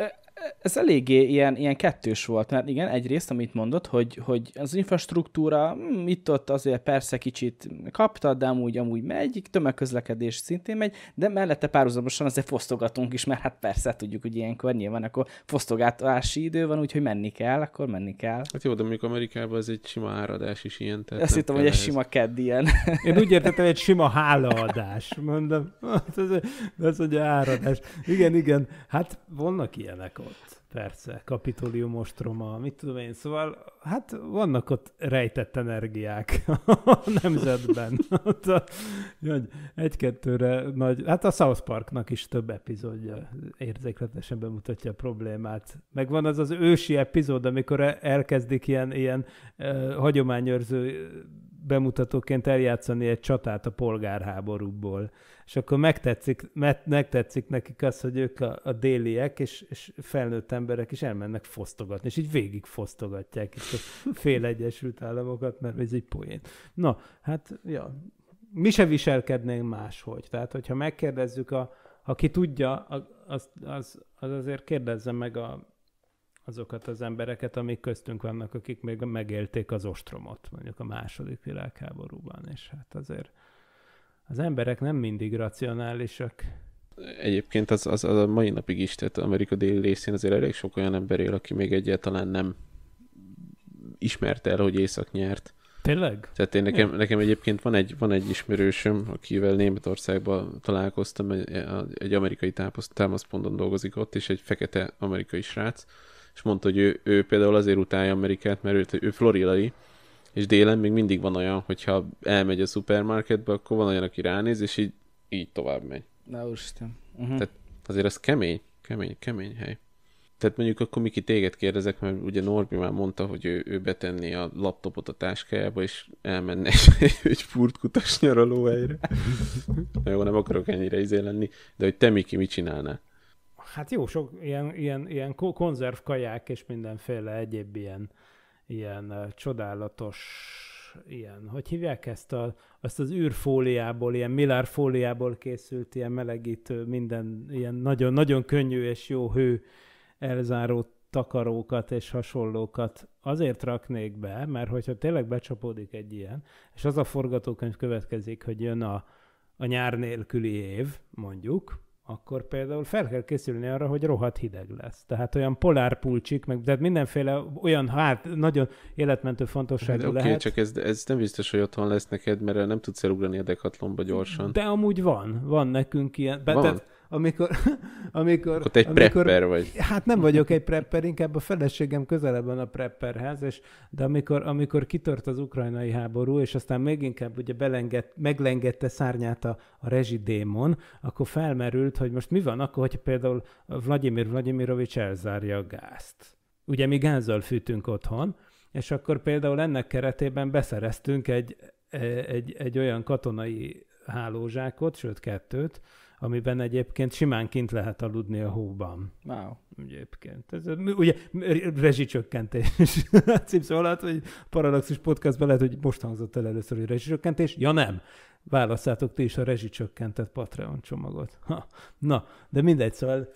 ez eléggé ilyen, ilyen kettős volt, mert igen, egyrészt, amit mondott, hogy, hogy az infrastruktúra itt-ott azért persze kicsit kapta, de amúgy, amúgy megy, tömegközlekedés szintén megy, de mellette párhuzamosan azért fosztogatunk is, mert hát persze tudjuk, hogy ilyenkor nyilván akkor fosztogatási idő van, úgyhogy menni kell, akkor menni kell. Hát jó, de mondjuk Amerikában ez egy sima áradás is ilyen. Tehát Azt hittem, hogy ez sima kedd ilyen. Én úgy értettem, egy sima hálaadás, mondom. Ez, ez, ez, ez, ez, áradás. igen igen, hát vannak ilyenek. ott. Persze, kapitolium ostroma, mit tudom én, szóval hát vannak ott rejtett energiák a nemzetben. Egy-kettőre nagy, hát a South Parknak is több epizódja érzékletesen bemutatja a problémát. Megvan az az ősi epizód, amikor e- elkezdik ilyen, ilyen eh, hagyományőrző bemutatóként eljátszani egy csatát a polgárháborúból és akkor megtetszik, megtetszik nekik az, hogy ők a, a déliek, és, és felnőtt emberek is elmennek fosztogatni, és így végig fosztogatják itt a fél Egyesült Államokat, mert ez egy poén. Na, hát, ja, mi se viselkednénk máshogy. Tehát, hogyha megkérdezzük, a, aki tudja, az, az, az azért kérdezze meg a, azokat az embereket, amik köztünk vannak, akik még megélték az ostromot, mondjuk a második világháborúban, és hát azért az emberek nem mindig racionálisak. Egyébként az, az, az a mai napig is, tehát Amerika déli részén azért elég sok olyan ember él, aki még egyáltalán nem ismerte el, hogy észak nyert. Tényleg? Tehát én nekem, nekem egyébként van egy, van egy ismerősöm, akivel Németországban találkoztam, egy, egy amerikai támasz, támaszponton dolgozik ott, és egy fekete amerikai srác, és mondta, hogy ő, ő például azért utálja Amerikát, mert ő, ő floridai, és délen még mindig van olyan, hogyha elmegy a szupermarketbe, akkor van olyan, aki ránéz, és így, így tovább megy. Na, úristen. Uh-huh. Tehát azért az kemény, kemény, kemény hely. Tehát mondjuk akkor Miki téged kérdezek, mert ugye Norbi már mondta, hogy ő, ő betenné a laptopot a táskájába, és elmenne egy, egy furtkutas nyaralóhelyre. Jó, nem akarok ennyire izé lenni, de hogy te Miki mit csinálnál? Hát jó, sok ilyen, ilyen, ilyen konzervkaják és mindenféle egyéb ilyen ilyen csodálatos ilyen, hogy hívják ezt a, azt az űrfóliából, ilyen millárfóliából készült, ilyen melegítő, minden ilyen nagyon, nagyon könnyű és jó hő elzáró takarókat és hasonlókat azért raknék be, mert hogyha tényleg becsapódik egy ilyen, és az a forgatókönyv következik, hogy jön a, a nyár nélküli év, mondjuk, akkor például fel kell készülni arra, hogy rohadt hideg lesz. Tehát olyan polárpulcsik, meg tehát mindenféle olyan hát nagyon életmentő fontosságú hát, lehet. Oké, csak ez, ez nem biztos, hogy otthon lesz neked, mert nem tudsz elugrani a dekatlomba gyorsan. De amúgy van, van nekünk ilyen. Be, van. Tehát, amikor... amikor Ott egy amikor, prepper vagy. Hát nem vagyok egy prepper, inkább a feleségem van a prepperhez, és, de amikor, amikor kitört az ukrajnai háború, és aztán még inkább ugye belenged, meglengette szárnyát a, a rezsidémon, akkor felmerült, hogy most mi van akkor, hogy például Vladimir Vladimirovics elzárja a gázt. Ugye mi gázzal fűtünk otthon, és akkor például ennek keretében beszereztünk egy, e, egy, egy olyan katonai hálózsákot, sőt kettőt, amiben egyébként simán kint lehet aludni a hóban. Wow. Egyébként. Ez, ugye rezsicsökkentés. Cím szóval, hát, hogy Paradoxus podcastban lehet, hogy most hangzott el először, hogy rezsicsökkentés. Ja nem! Válasszátok ti is a rezsicsökkentett Patreon csomagot. Ha. Na, de mindegy, szóval...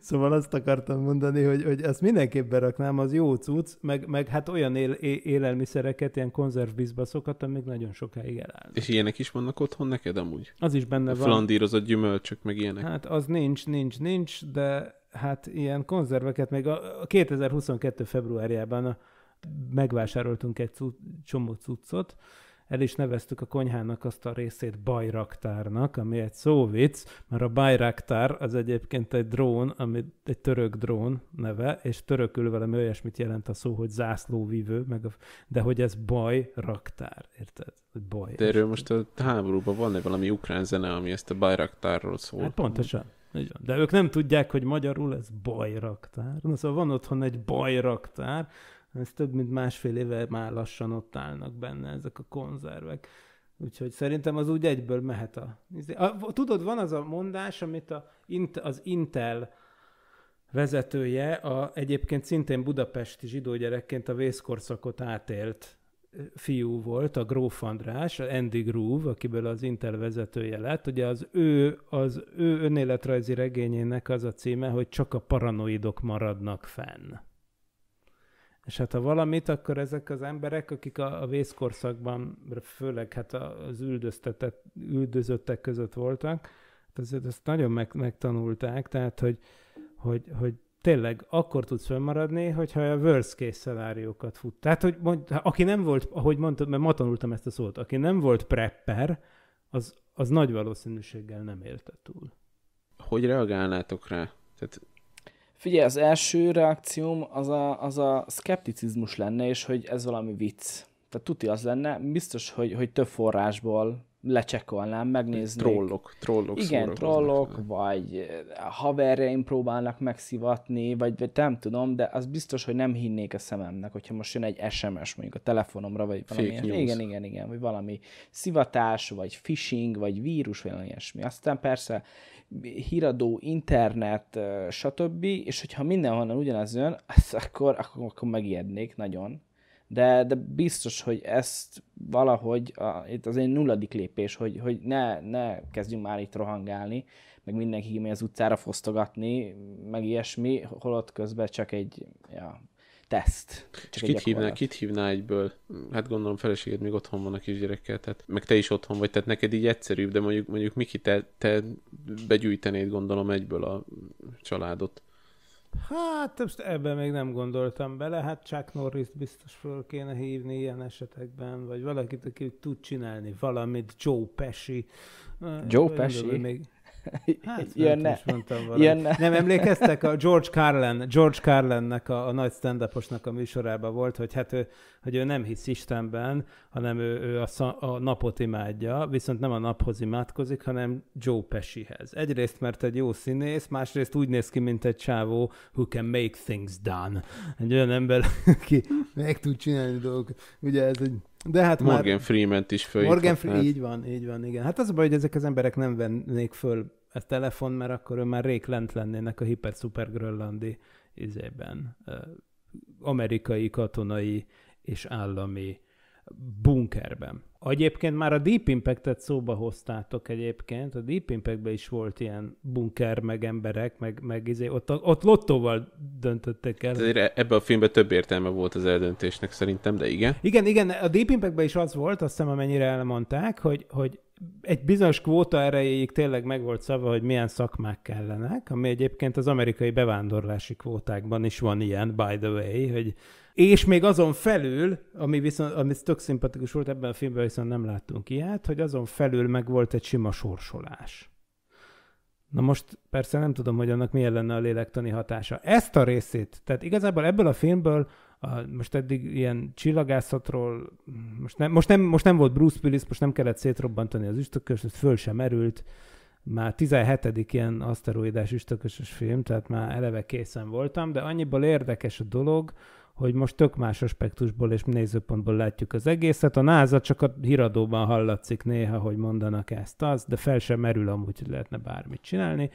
Szóval azt akartam mondani, hogy, hogy ezt mindenképp beraknám, az jó cucc, meg, meg hát olyan él, élelmiszereket, ilyen konzervbizbaszokat, amik nagyon sokáig elállnak. És ilyenek is vannak otthon neked amúgy? Az is benne a van. Flandírozott gyümölcsök, meg ilyenek. Hát az nincs, nincs, nincs, de hát ilyen konzerveket még a, 2022. februárjában megvásároltunk egy cu- csomó cuccot, el is neveztük a konyhának azt a részét bajraktárnak, ami egy szóvic, mert a bajraktár az egyébként egy drón, ami egy török drón neve, és törökül valami olyasmit jelent a szó, hogy zászlóvívő, meg a, de hogy ez bajraktár, érted? Baj. De erről most a háborúban van-e valami ukrán zene, ami ezt a bajraktárról szól? Hát pontosan. De ők nem tudják, hogy magyarul ez bajraktár. Na, szóval van otthon egy bajraktár, ez több mint másfél éve már lassan ott állnak benne ezek a konzervek. Úgyhogy szerintem az úgy egyből mehet a... Izé, a tudod, van az a mondás, amit a, az Intel vezetője, a, egyébként szintén budapesti zsidó gyerekként a vészkorszakot átélt fiú volt, a Gróf András, Andy Groove, akiből az Intel vezetője lett. Ugye az ő, az ő önéletrajzi regényének az a címe, hogy csak a paranoidok maradnak fenn. És hát ha valamit, akkor ezek az emberek, akik a, a vészkorszakban, főleg hát az üldöztetett, üldözöttek között voltak, hát azért ezt nagyon meg, megtanulták, tehát hogy, hogy, hogy tényleg akkor tudsz fennmaradni, hogyha a worst case szenáriókat fut. Tehát, hogy mond, aki nem volt, ahogy mondtad, mert ma tanultam ezt a szót, aki nem volt prepper, az, az nagy valószínűséggel nem élte túl. Hogy reagálnátok rá? Tehát Figyelj, az első reakcióm az a, az a szkepticizmus lenne, és hogy ez valami vicc. Tehát tuti az lenne, biztos, hogy, hogy több forrásból lecsekolnám, megnézni. Trollok, trollok Igen, trollok, vagy eh, haverjaim próbálnak megszivatni, vagy, vagy nem tudom, de az biztos, hogy nem hinnék a szememnek, hogyha most jön egy SMS mondjuk a telefonomra, vagy valami Fake ilyesmi. Igen, igen, igen, vagy valami szivatás, vagy phishing, vagy vírus, vagy ilyesmi. Aztán persze híradó, internet, eh, stb. És hogyha mindenhonnan ugyanaz jön, akkor, akkor, akkor megijednék nagyon de, de biztos, hogy ezt valahogy, a, itt az én nulladik lépés, hogy, hogy ne, ne kezdjünk már itt rohangálni, meg mindenki kimegy az utcára fosztogatni, meg ilyesmi, holott közben csak egy ja, teszt. Csak és egy kit, hívná, kit hívná egyből? Hát gondolom feleséged még otthon van a kisgyerekkel, tehát meg te is otthon vagy, tehát neked így egyszerűbb, de mondjuk, mondjuk Miki, te, te begyűjtenéd gondolom egyből a családot. Hát ebben még nem gondoltam bele, hát Chuck norris biztos föl kéne hívni ilyen esetekben, vagy valakit, aki tud csinálni valamit, Joe Pesci. Joe Pesci? Még, Hát, hát, jönne, is mondtam jönne. Nem emlékeztek? A George Carlin, George Carlinnek a, a nagy stand a műsorában volt, hogy hát ő, hogy ő nem hisz Istenben, hanem ő, ő a, szan, a napot imádja, viszont nem a naphoz imádkozik, hanem Joe Pescihez. Egyrészt, mert egy jó színész, másrészt úgy néz ki, mint egy csávó, who can make things done. Egy olyan ember, aki meg tud csinálni dolgokat. Ugye ez egy de hát Morgan már... freeman is föl. Morgan Freeman, így van, így van, igen. Hát az a baj, hogy ezek az emberek nem vennék föl a telefon, mert akkor ő már rég lent lennének a hiper super grönlandi izében, amerikai katonai és állami bunkerben. Egyébként már a Deep Impact-et szóba hoztátok egyébként, a Deep impact is volt ilyen bunker, meg emberek, meg, meg izé, ott, ott lottóval döntöttek el. Ezért ebbe a filmben több értelme volt az eldöntésnek szerintem, de igen. Igen, igen, a Deep impact is az volt, azt hiszem amennyire elmondták, hogy, hogy egy bizonyos kvóta erejéig tényleg meg volt szava, hogy milyen szakmák kellenek, ami egyébként az amerikai bevándorlási kvótákban is van ilyen, by the way, hogy és még azon felül, ami viszont ami tök szimpatikus volt ebben a filmben, viszont nem láttunk ilyet, hogy azon felül meg volt egy sima sorsolás. Na most persze nem tudom, hogy annak milyen lenne a lélektani hatása. Ezt a részét, tehát igazából ebből a filmből a, most eddig ilyen csillagászatról, most nem, most, nem, most nem volt Bruce Willis, most nem kellett szétrobbantani az üstökös, föl sem erült, már 17. ilyen aszteroidás üstökösös film, tehát már eleve készen voltam, de annyiból érdekes a dolog, hogy most tök más aspektusból és nézőpontból látjuk az egészet. A NASA csak a híradóban hallatszik néha, hogy mondanak ezt az, de fel sem merül amúgy, hogy lehetne bármit csinálni.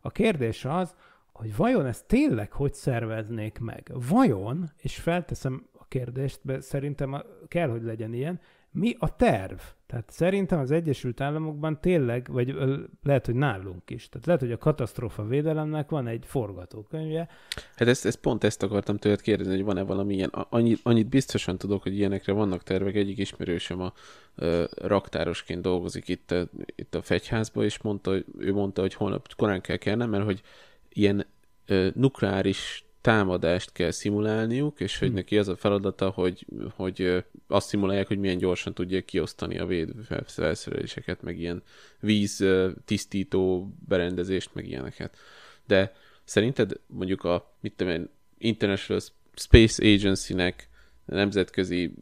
A kérdés az, hogy vajon ezt tényleg hogy szerveznék meg? Vajon, és felteszem a kérdést, de szerintem kell, hogy legyen ilyen, mi a terv? Tehát szerintem az Egyesült Államokban tényleg, vagy lehet, hogy nálunk is. Tehát lehet, hogy a katasztrófa védelemnek van egy forgatókönyve. Hát ezt, ezt pont ezt akartam tőled kérdezni, hogy van-e valami ilyen. Annyit, annyit biztosan tudok, hogy ilyenekre vannak tervek. Egyik ismerősöm a ö, raktárosként dolgozik itt, a, itt a fegyházba, és mondta, ő mondta, hogy holnap korán kell kelnem, mert hogy ilyen ö, nukleáris támadást kell szimulálniuk, és hogy hm. neki az a feladata, hogy, hogy azt szimulálják, hogy milyen gyorsan tudják kiosztani a védfelszereléseket, meg ilyen víz tisztító berendezést, meg ilyeneket. De szerinted mondjuk a, mit tudom én, International Space Agency-nek, nemzetközi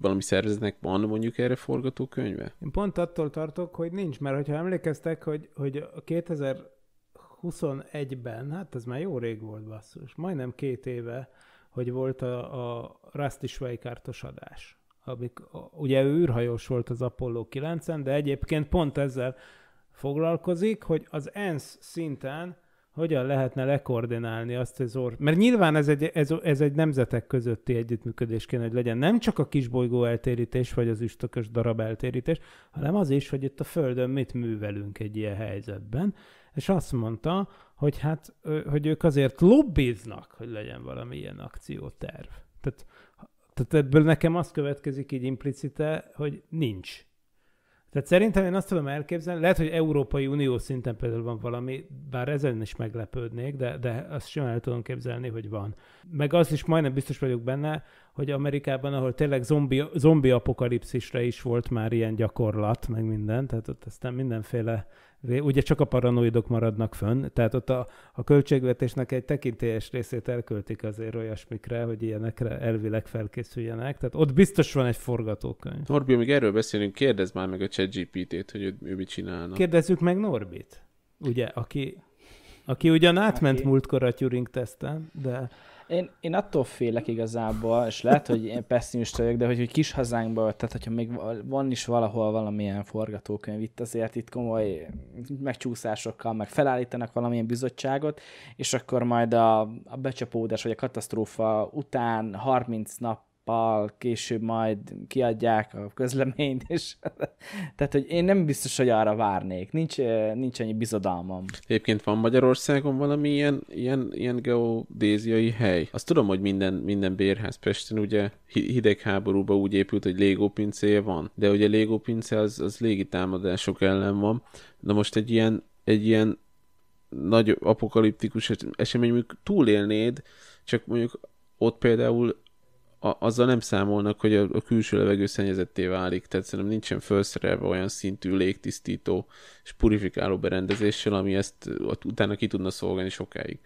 valami szerveznek van mondjuk erre forgatókönyve? Én pont attól tartok, hogy nincs, mert ha emlékeztek, hogy, hogy a 2000 21-ben, hát ez már jó rég volt basszus, majdnem két éve, hogy volt a, a Rusty Schweikartos adás. Amik, ugye ő űrhajós volt az Apollo 9-en, de egyébként pont ezzel foglalkozik, hogy az ENSZ szinten hogyan lehetne lekoordinálni azt az or... Mert nyilván ez egy, ez, ez egy nemzetek közötti együttműködés kéne, hogy legyen nem csak a kisbolygó eltérítés, vagy az üstökös darab eltérítés, hanem az is, hogy itt a Földön mit művelünk egy ilyen helyzetben, és azt mondta, hogy hát, hogy ők azért lobbiznak, hogy legyen valami ilyen akcióterv. Tehát, tehát ebből nekem az következik így implicite, hogy nincs. Tehát szerintem én azt tudom elképzelni, lehet, hogy Európai Unió szinten például van valami, bár ezen is meglepődnék, de, de azt sem el tudom képzelni, hogy van. Meg az is majdnem biztos vagyok benne, hogy Amerikában, ahol tényleg zombi, zombi apokalipszisre is volt már ilyen gyakorlat, meg minden, tehát ott aztán mindenféle ugye csak a paranoidok maradnak fönn, tehát ott a, a költségvetésnek egy tekintélyes részét elköltik azért olyasmikre, hogy ilyenekre elvileg felkészüljenek, tehát ott biztos van egy forgatókönyv. Norbi, amíg erről beszélünk, kérdezd már meg a ChatGPT-t, hogy ő, ő mit csinálna. Kérdezzük meg Norbit, ugye, aki, aki ugyan átment aki... múltkor a Turing teszten, de... Én, én attól félek igazából, és lehet, hogy én pessimista vagyok, de hogy, hogy kis hazánkban, tehát hogyha még van is valahol valamilyen forgatókönyv itt, azért itt komoly megcsúszásokkal, meg felállítanak valamilyen bizottságot, és akkor majd a, a becsapódás vagy a katasztrófa után 30 nap hónappal később majd kiadják a közleményt, és tehát, hogy én nem biztos, hogy arra várnék. Nincs, nincs annyi bizodalmam. Egyébként van Magyarországon valami ilyen, ilyen, ilyen geodéziai hely. Azt tudom, hogy minden, minden bérház Pesten ugye hidegháborúban úgy épült, hogy légópincéje van, de ugye légópince az, az légitámadások ellen van. Na most egy ilyen, egy ilyen nagy apokaliptikus esemény, mondjuk túlélnéd, csak mondjuk ott például a, azzal nem számolnak, hogy a, a külső levegő szennyezetté válik, tehát szerintem nincsen felszerelve olyan szintű légtisztító és purifikáló berendezéssel, ami ezt utána ki tudna szolgálni sokáig.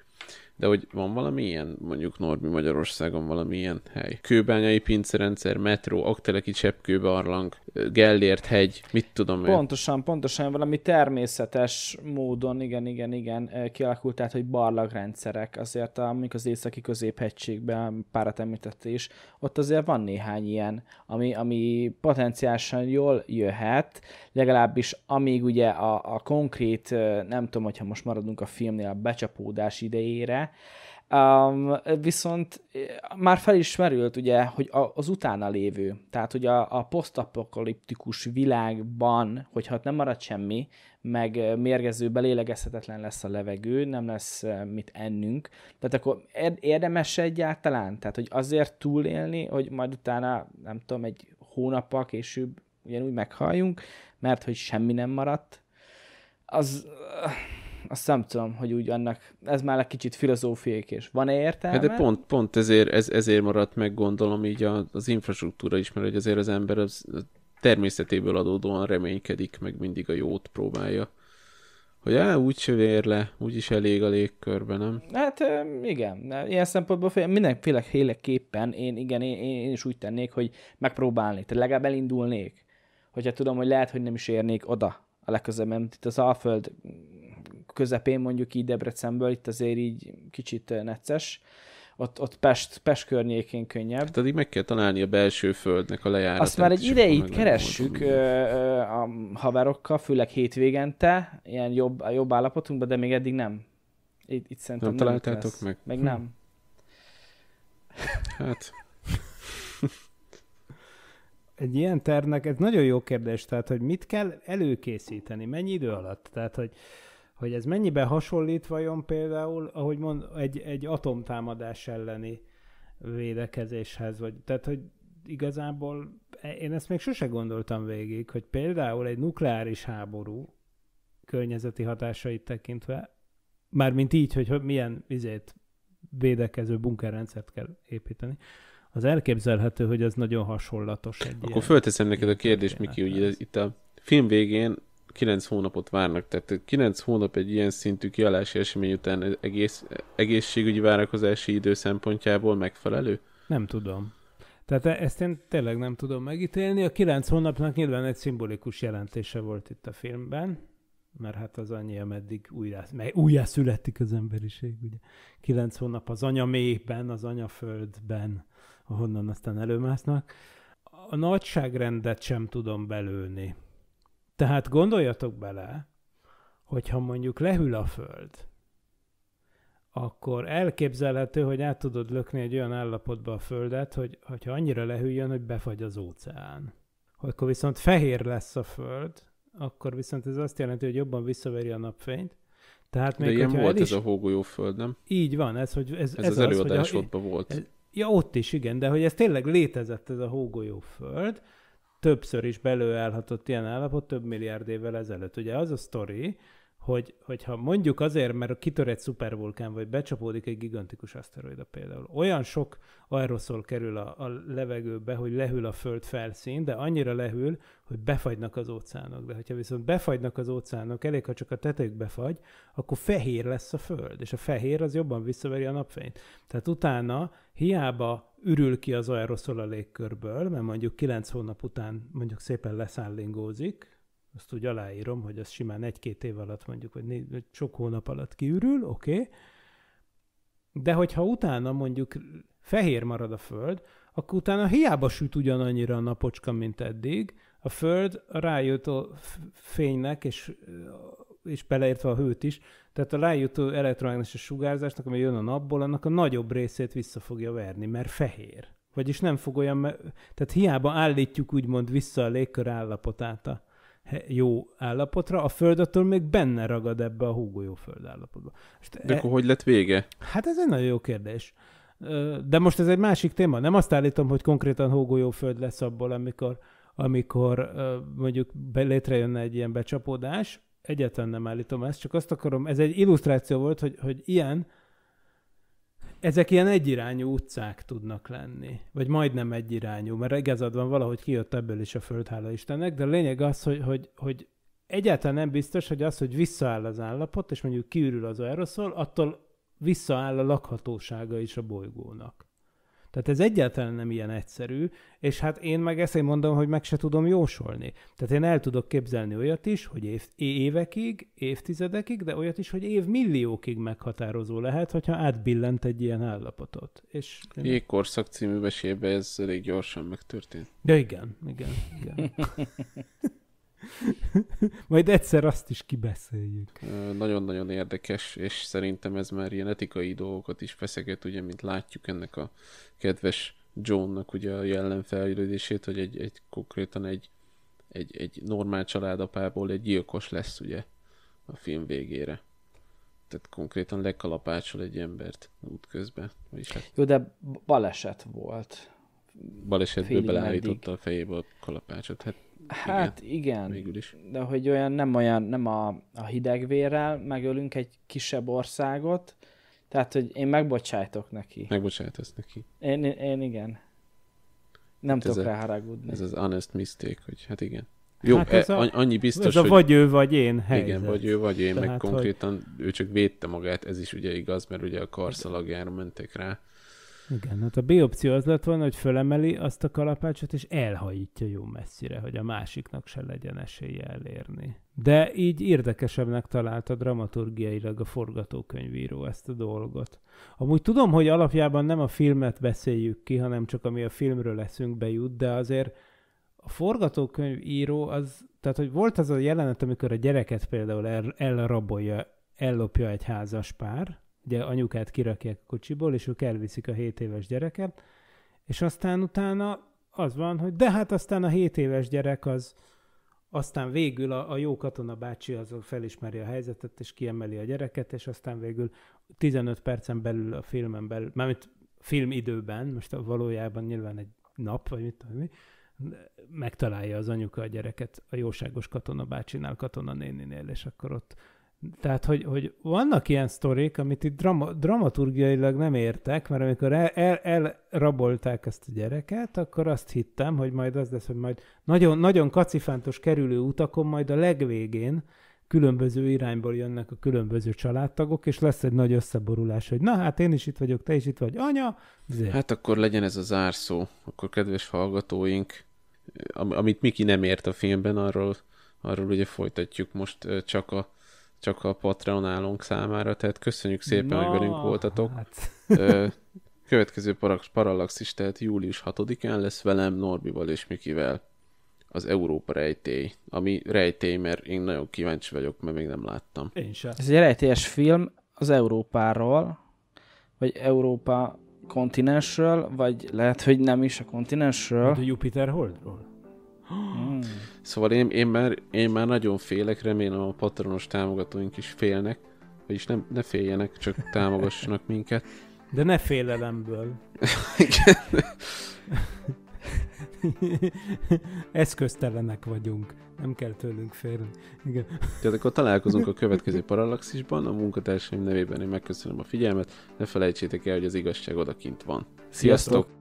De hogy van valami ilyen, mondjuk Normi Magyarországon valami ilyen hely. Kőbányai pincerendszer, metró, akteleki cseppkőbe arlang, Gellért hegy, mit tudom én. Pontosan, pontosan, valami természetes módon, igen, igen, igen, eh, kialakult, tehát, hogy barlagrendszerek, azért amik az északi középhegységben párat említett is, ott azért van néhány ilyen, ami, ami potenciálisan jól jöhet, legalábbis amíg ugye a, a konkrét, eh, nem tudom, hogyha most maradunk a filmnél a becsapódás idejére, Um, viszont eh, már felismerült ugye, hogy az utána lévő, tehát hogy a, a posztapokaliptikus világban, hogyha nem marad semmi, meg eh, mérgező, belélegezhetetlen lesz a levegő, nem lesz eh, mit ennünk, tehát akkor érdemes egyáltalán? Tehát, hogy azért túlélni, hogy majd utána, nem tudom, egy hónappal később ugyanúgy meghalljunk, mert hogy semmi nem maradt, az azt nem tudom, hogy úgy annak, ez már egy kicsit filozófiai és van-e értelme? Hát de pont, pont ezért, ez, ezért maradt meg gondolom így az infrastruktúra is, mert hogy azért az ember az természetéből adódóan reménykedik, meg mindig a jót próbálja. Hogy á, úgy sövér le, úgyis elég a légkörben, nem? Hát igen, ilyen szempontból mindenféleképpen én, igen, én, én is úgy tennék, hogy megpróbálnék, tehát legalább elindulnék. Hogyha tudom, hogy lehet, hogy nem is érnék oda a legközelebb, mert itt az Alföld közepén mondjuk így Debrecenből, itt azért így kicsit necces ott, ott Pest, Pest környékén könnyebb. Hát addig meg kell találni a belső földnek a lejáratát. Azt már egy ideig keressük a haverokkal, főleg hétvégente, ilyen jobb, a jobb állapotunkban, de még eddig nem. Itt, itt szerintem nem, nem találtátok meg? Meg hm. nem. Hát... egy ilyen tervnek, ez nagyon jó kérdés, tehát hogy mit kell előkészíteni, mennyi idő alatt? Tehát, hogy hogy ez mennyiben hasonlít vajon például, ahogy mond, egy, egy atomtámadás elleni védekezéshez, vagy tehát, hogy igazából e, én ezt még sose gondoltam végig, hogy például egy nukleáris háború környezeti hatásait tekintve, mármint így, hogy, milyen vizét védekező bunkerrendszert kell építeni, az elképzelhető, hogy ez nagyon hasonlatos. Egy Akkor fölteszem neked a kérdést, Miki, ugye itt a film végén 9 hónapot várnak, tehát 9 hónap egy ilyen szintű kialási esemény után egész, egészségügyi várakozási idő szempontjából megfelelő? Nem tudom. Tehát e- ezt én tényleg nem tudom megítélni. A 9 hónapnak nyilván egy szimbolikus jelentése volt itt a filmben, mert hát az annyi, ameddig újra, mely újjá születik az emberiség, ugye. 9 hónap az anyaméhben, az anyaföldben, ahonnan aztán előmásznak. A nagyságrendet sem tudom belőni. Tehát gondoljatok bele, hogyha mondjuk lehűl a föld, akkor elképzelhető, hogy át tudod lökni egy olyan állapotba a földet, hogy hogyha annyira lehűljön, hogy befagy az óceán. Akkor viszont fehér lesz a föld, akkor viszont ez azt jelenti, hogy jobban visszaveri a napfényt, tehát még De ilyen volt is... ez a hógolyó föld, nem? Így van, ez, hogy ez, ez, ez az, az előadásodban volt. Ez, ja, ott is, igen, de hogy ez tényleg létezett ez a hógolyó föld, többször is belőállhatott ilyen állapot több milliárd évvel ezelőtt. Ugye az a sztori, hogy, hogyha mondjuk azért, mert kitör egy szupervulkán, vagy becsapódik egy gigantikus aszteroida például, olyan sok aeroszol kerül a, a levegőbe, hogy lehűl a föld felszín, de annyira lehűl, hogy befagynak az óceánok. De hogyha viszont befagynak az óceánok, elég, ha csak a tetejük befagy, akkor fehér lesz a föld, és a fehér az jobban visszaveri a napfényt. Tehát utána hiába ürül ki az aeroszol a légkörből, mert mondjuk 9 hónap után mondjuk szépen leszállingózik, azt úgy aláírom, hogy az simán egy-két év alatt mondjuk, vagy négy, sok hónap alatt kiürül, oké, okay. de hogyha utána mondjuk fehér marad a föld, akkor utána hiába süt ugyanannyira a napocska, mint eddig, a föld rájött a fénynek, és, és beleértve a hőt is, tehát a rájutó elektromágneses sugárzásnak, ami jön a napból, annak a nagyobb részét vissza fogja verni, mert fehér. Vagyis nem fog olyan, tehát hiába állítjuk úgymond vissza a légkör állapotát a, jó állapotra, a Föld attól még benne ragad ebbe a húgolyó Föld állapotba. Most De e... akkor hogy lett vége? Hát ez egy nagyon jó kérdés. De most ez egy másik téma. Nem azt állítom, hogy konkrétan húgolyó Föld lesz abból, amikor, amikor mondjuk létrejönne egy ilyen becsapódás. Egyetlen nem állítom ezt, csak azt akarom, ez egy illusztráció volt, hogy, hogy ilyen, ezek ilyen egyirányú utcák tudnak lenni, vagy majdnem egyirányú, mert igazad van, valahogy kijött ebből is a hála Istennek, de a lényeg az, hogy, hogy, hogy egyáltalán nem biztos, hogy az, hogy visszaáll az állapot, és mondjuk kiürül az aeroszol, attól visszaáll a lakhatósága is a bolygónak. Tehát ez egyáltalán nem ilyen egyszerű, és hát én meg ezt én mondom, hogy meg se tudom jósolni. Tehát én el tudok képzelni olyat is, hogy év, évekig, évtizedekig, de olyat is, hogy évmilliókig meghatározó lehet, hogyha átbillent egy ilyen állapotot. És én... Jégkorszak című mesébe ez elég gyorsan megtörtént. De igen, igen, igen. Majd egyszer azt is kibeszéljük. Nagyon-nagyon érdekes, és szerintem ez már ilyen etikai dolgokat is feszeget, ugye, mint látjuk ennek a kedves Johnnak ugye a jellem hogy egy, egy konkrétan egy, egy, egy normál családapából egy gyilkos lesz ugye a film végére. Tehát konkrétan lekalapácsol egy embert útközben. Vagyis hát... Jó, de baleset volt. Balesetből beleállította a fejébe a kalapácsot. Hát Hát igen, végül is. de hogy olyan nem olyan, nem a, a hidegvérrel megölünk egy kisebb országot, tehát, hogy én megbocsájtok neki. Megbocsájtasz neki. Én, én, igen. Nem hát tudok ráharagudni. Ez az honest mistake, hogy hát igen. Hát Jó, hát ez e, a, annyi biztos, ez a hogy... vagy ő, vagy én helyzet. Igen, vagy ő, vagy én, Tehát, meg konkrétan hogy... ő csak védte magát, ez is ugye igaz, mert ugye a karszalagjára mentek rá. Igen, hát a B opció az lett volna, hogy fölemeli azt a kalapácsot, és elhajítja jó messzire, hogy a másiknak se legyen esélye elérni. De így érdekesebbnek találta dramaturgiailag a forgatókönyvíró ezt a dolgot. Amúgy tudom, hogy alapjában nem a filmet beszéljük ki, hanem csak ami a filmről leszünk bejut, de azért a forgatókönyvíró az, tehát hogy volt az a jelenet, amikor a gyereket például el, elrabolja, ellopja egy házas pár, ugye anyukát kirakják a kocsiból, és ők elviszik a 7 éves gyereket, és aztán utána az van, hogy de hát aztán a 7 éves gyerek az, aztán végül a, a jó katona bácsi az felismeri a helyzetet, és kiemeli a gyereket, és aztán végül 15 percen belül a filmen belül, mármint filmidőben, most valójában nyilván egy nap, vagy mit tudom megtalálja az anyuka a gyereket a jóságos katona bácsinál, katona néninél, és akkor ott tehát, hogy, hogy vannak ilyen sztorik, amit itt drama, dramaturgiailag nem értek, mert amikor el, el, elrabolták ezt a gyereket, akkor azt hittem, hogy majd az lesz, hogy majd nagyon, nagyon kacifántos kerülő utakon majd a legvégén különböző irányból jönnek a különböző családtagok, és lesz egy nagy összeborulás, hogy na hát én is itt vagyok, te is itt vagy, anya. Zé. Hát akkor legyen ez a zárszó. Akkor kedves hallgatóink, am- amit Miki nem ért a filmben, arról, arról ugye folytatjuk most csak a csak a Patreon állónk számára, tehát köszönjük szépen, no, hogy velünk voltatok. Hát. Következő Parallaxis, tehát július 6-án lesz velem, Norbival és Mikivel az Európa rejtély. Ami rejtély, mert én nagyon kíváncsi vagyok, mert még nem láttam. Én sem. Ez egy rejtélyes film az Európáról, vagy Európa kontinensről, vagy lehet, hogy nem is a kontinensről. A Jupiter Holdról? Szóval én, én, már, én már nagyon félek, remélem a patronos támogatóink is félnek, vagyis nem, ne féljenek, csak támogassanak minket. De ne félelemből. Eszköztelenek vagyunk, nem kell tőlünk félni. Igen. Tehát akkor találkozunk a következő Parallaxisban, a munkatársaim nevében én megköszönöm a figyelmet, ne felejtsétek el, hogy az igazság odakint van. Sziasztok! Sziasztok.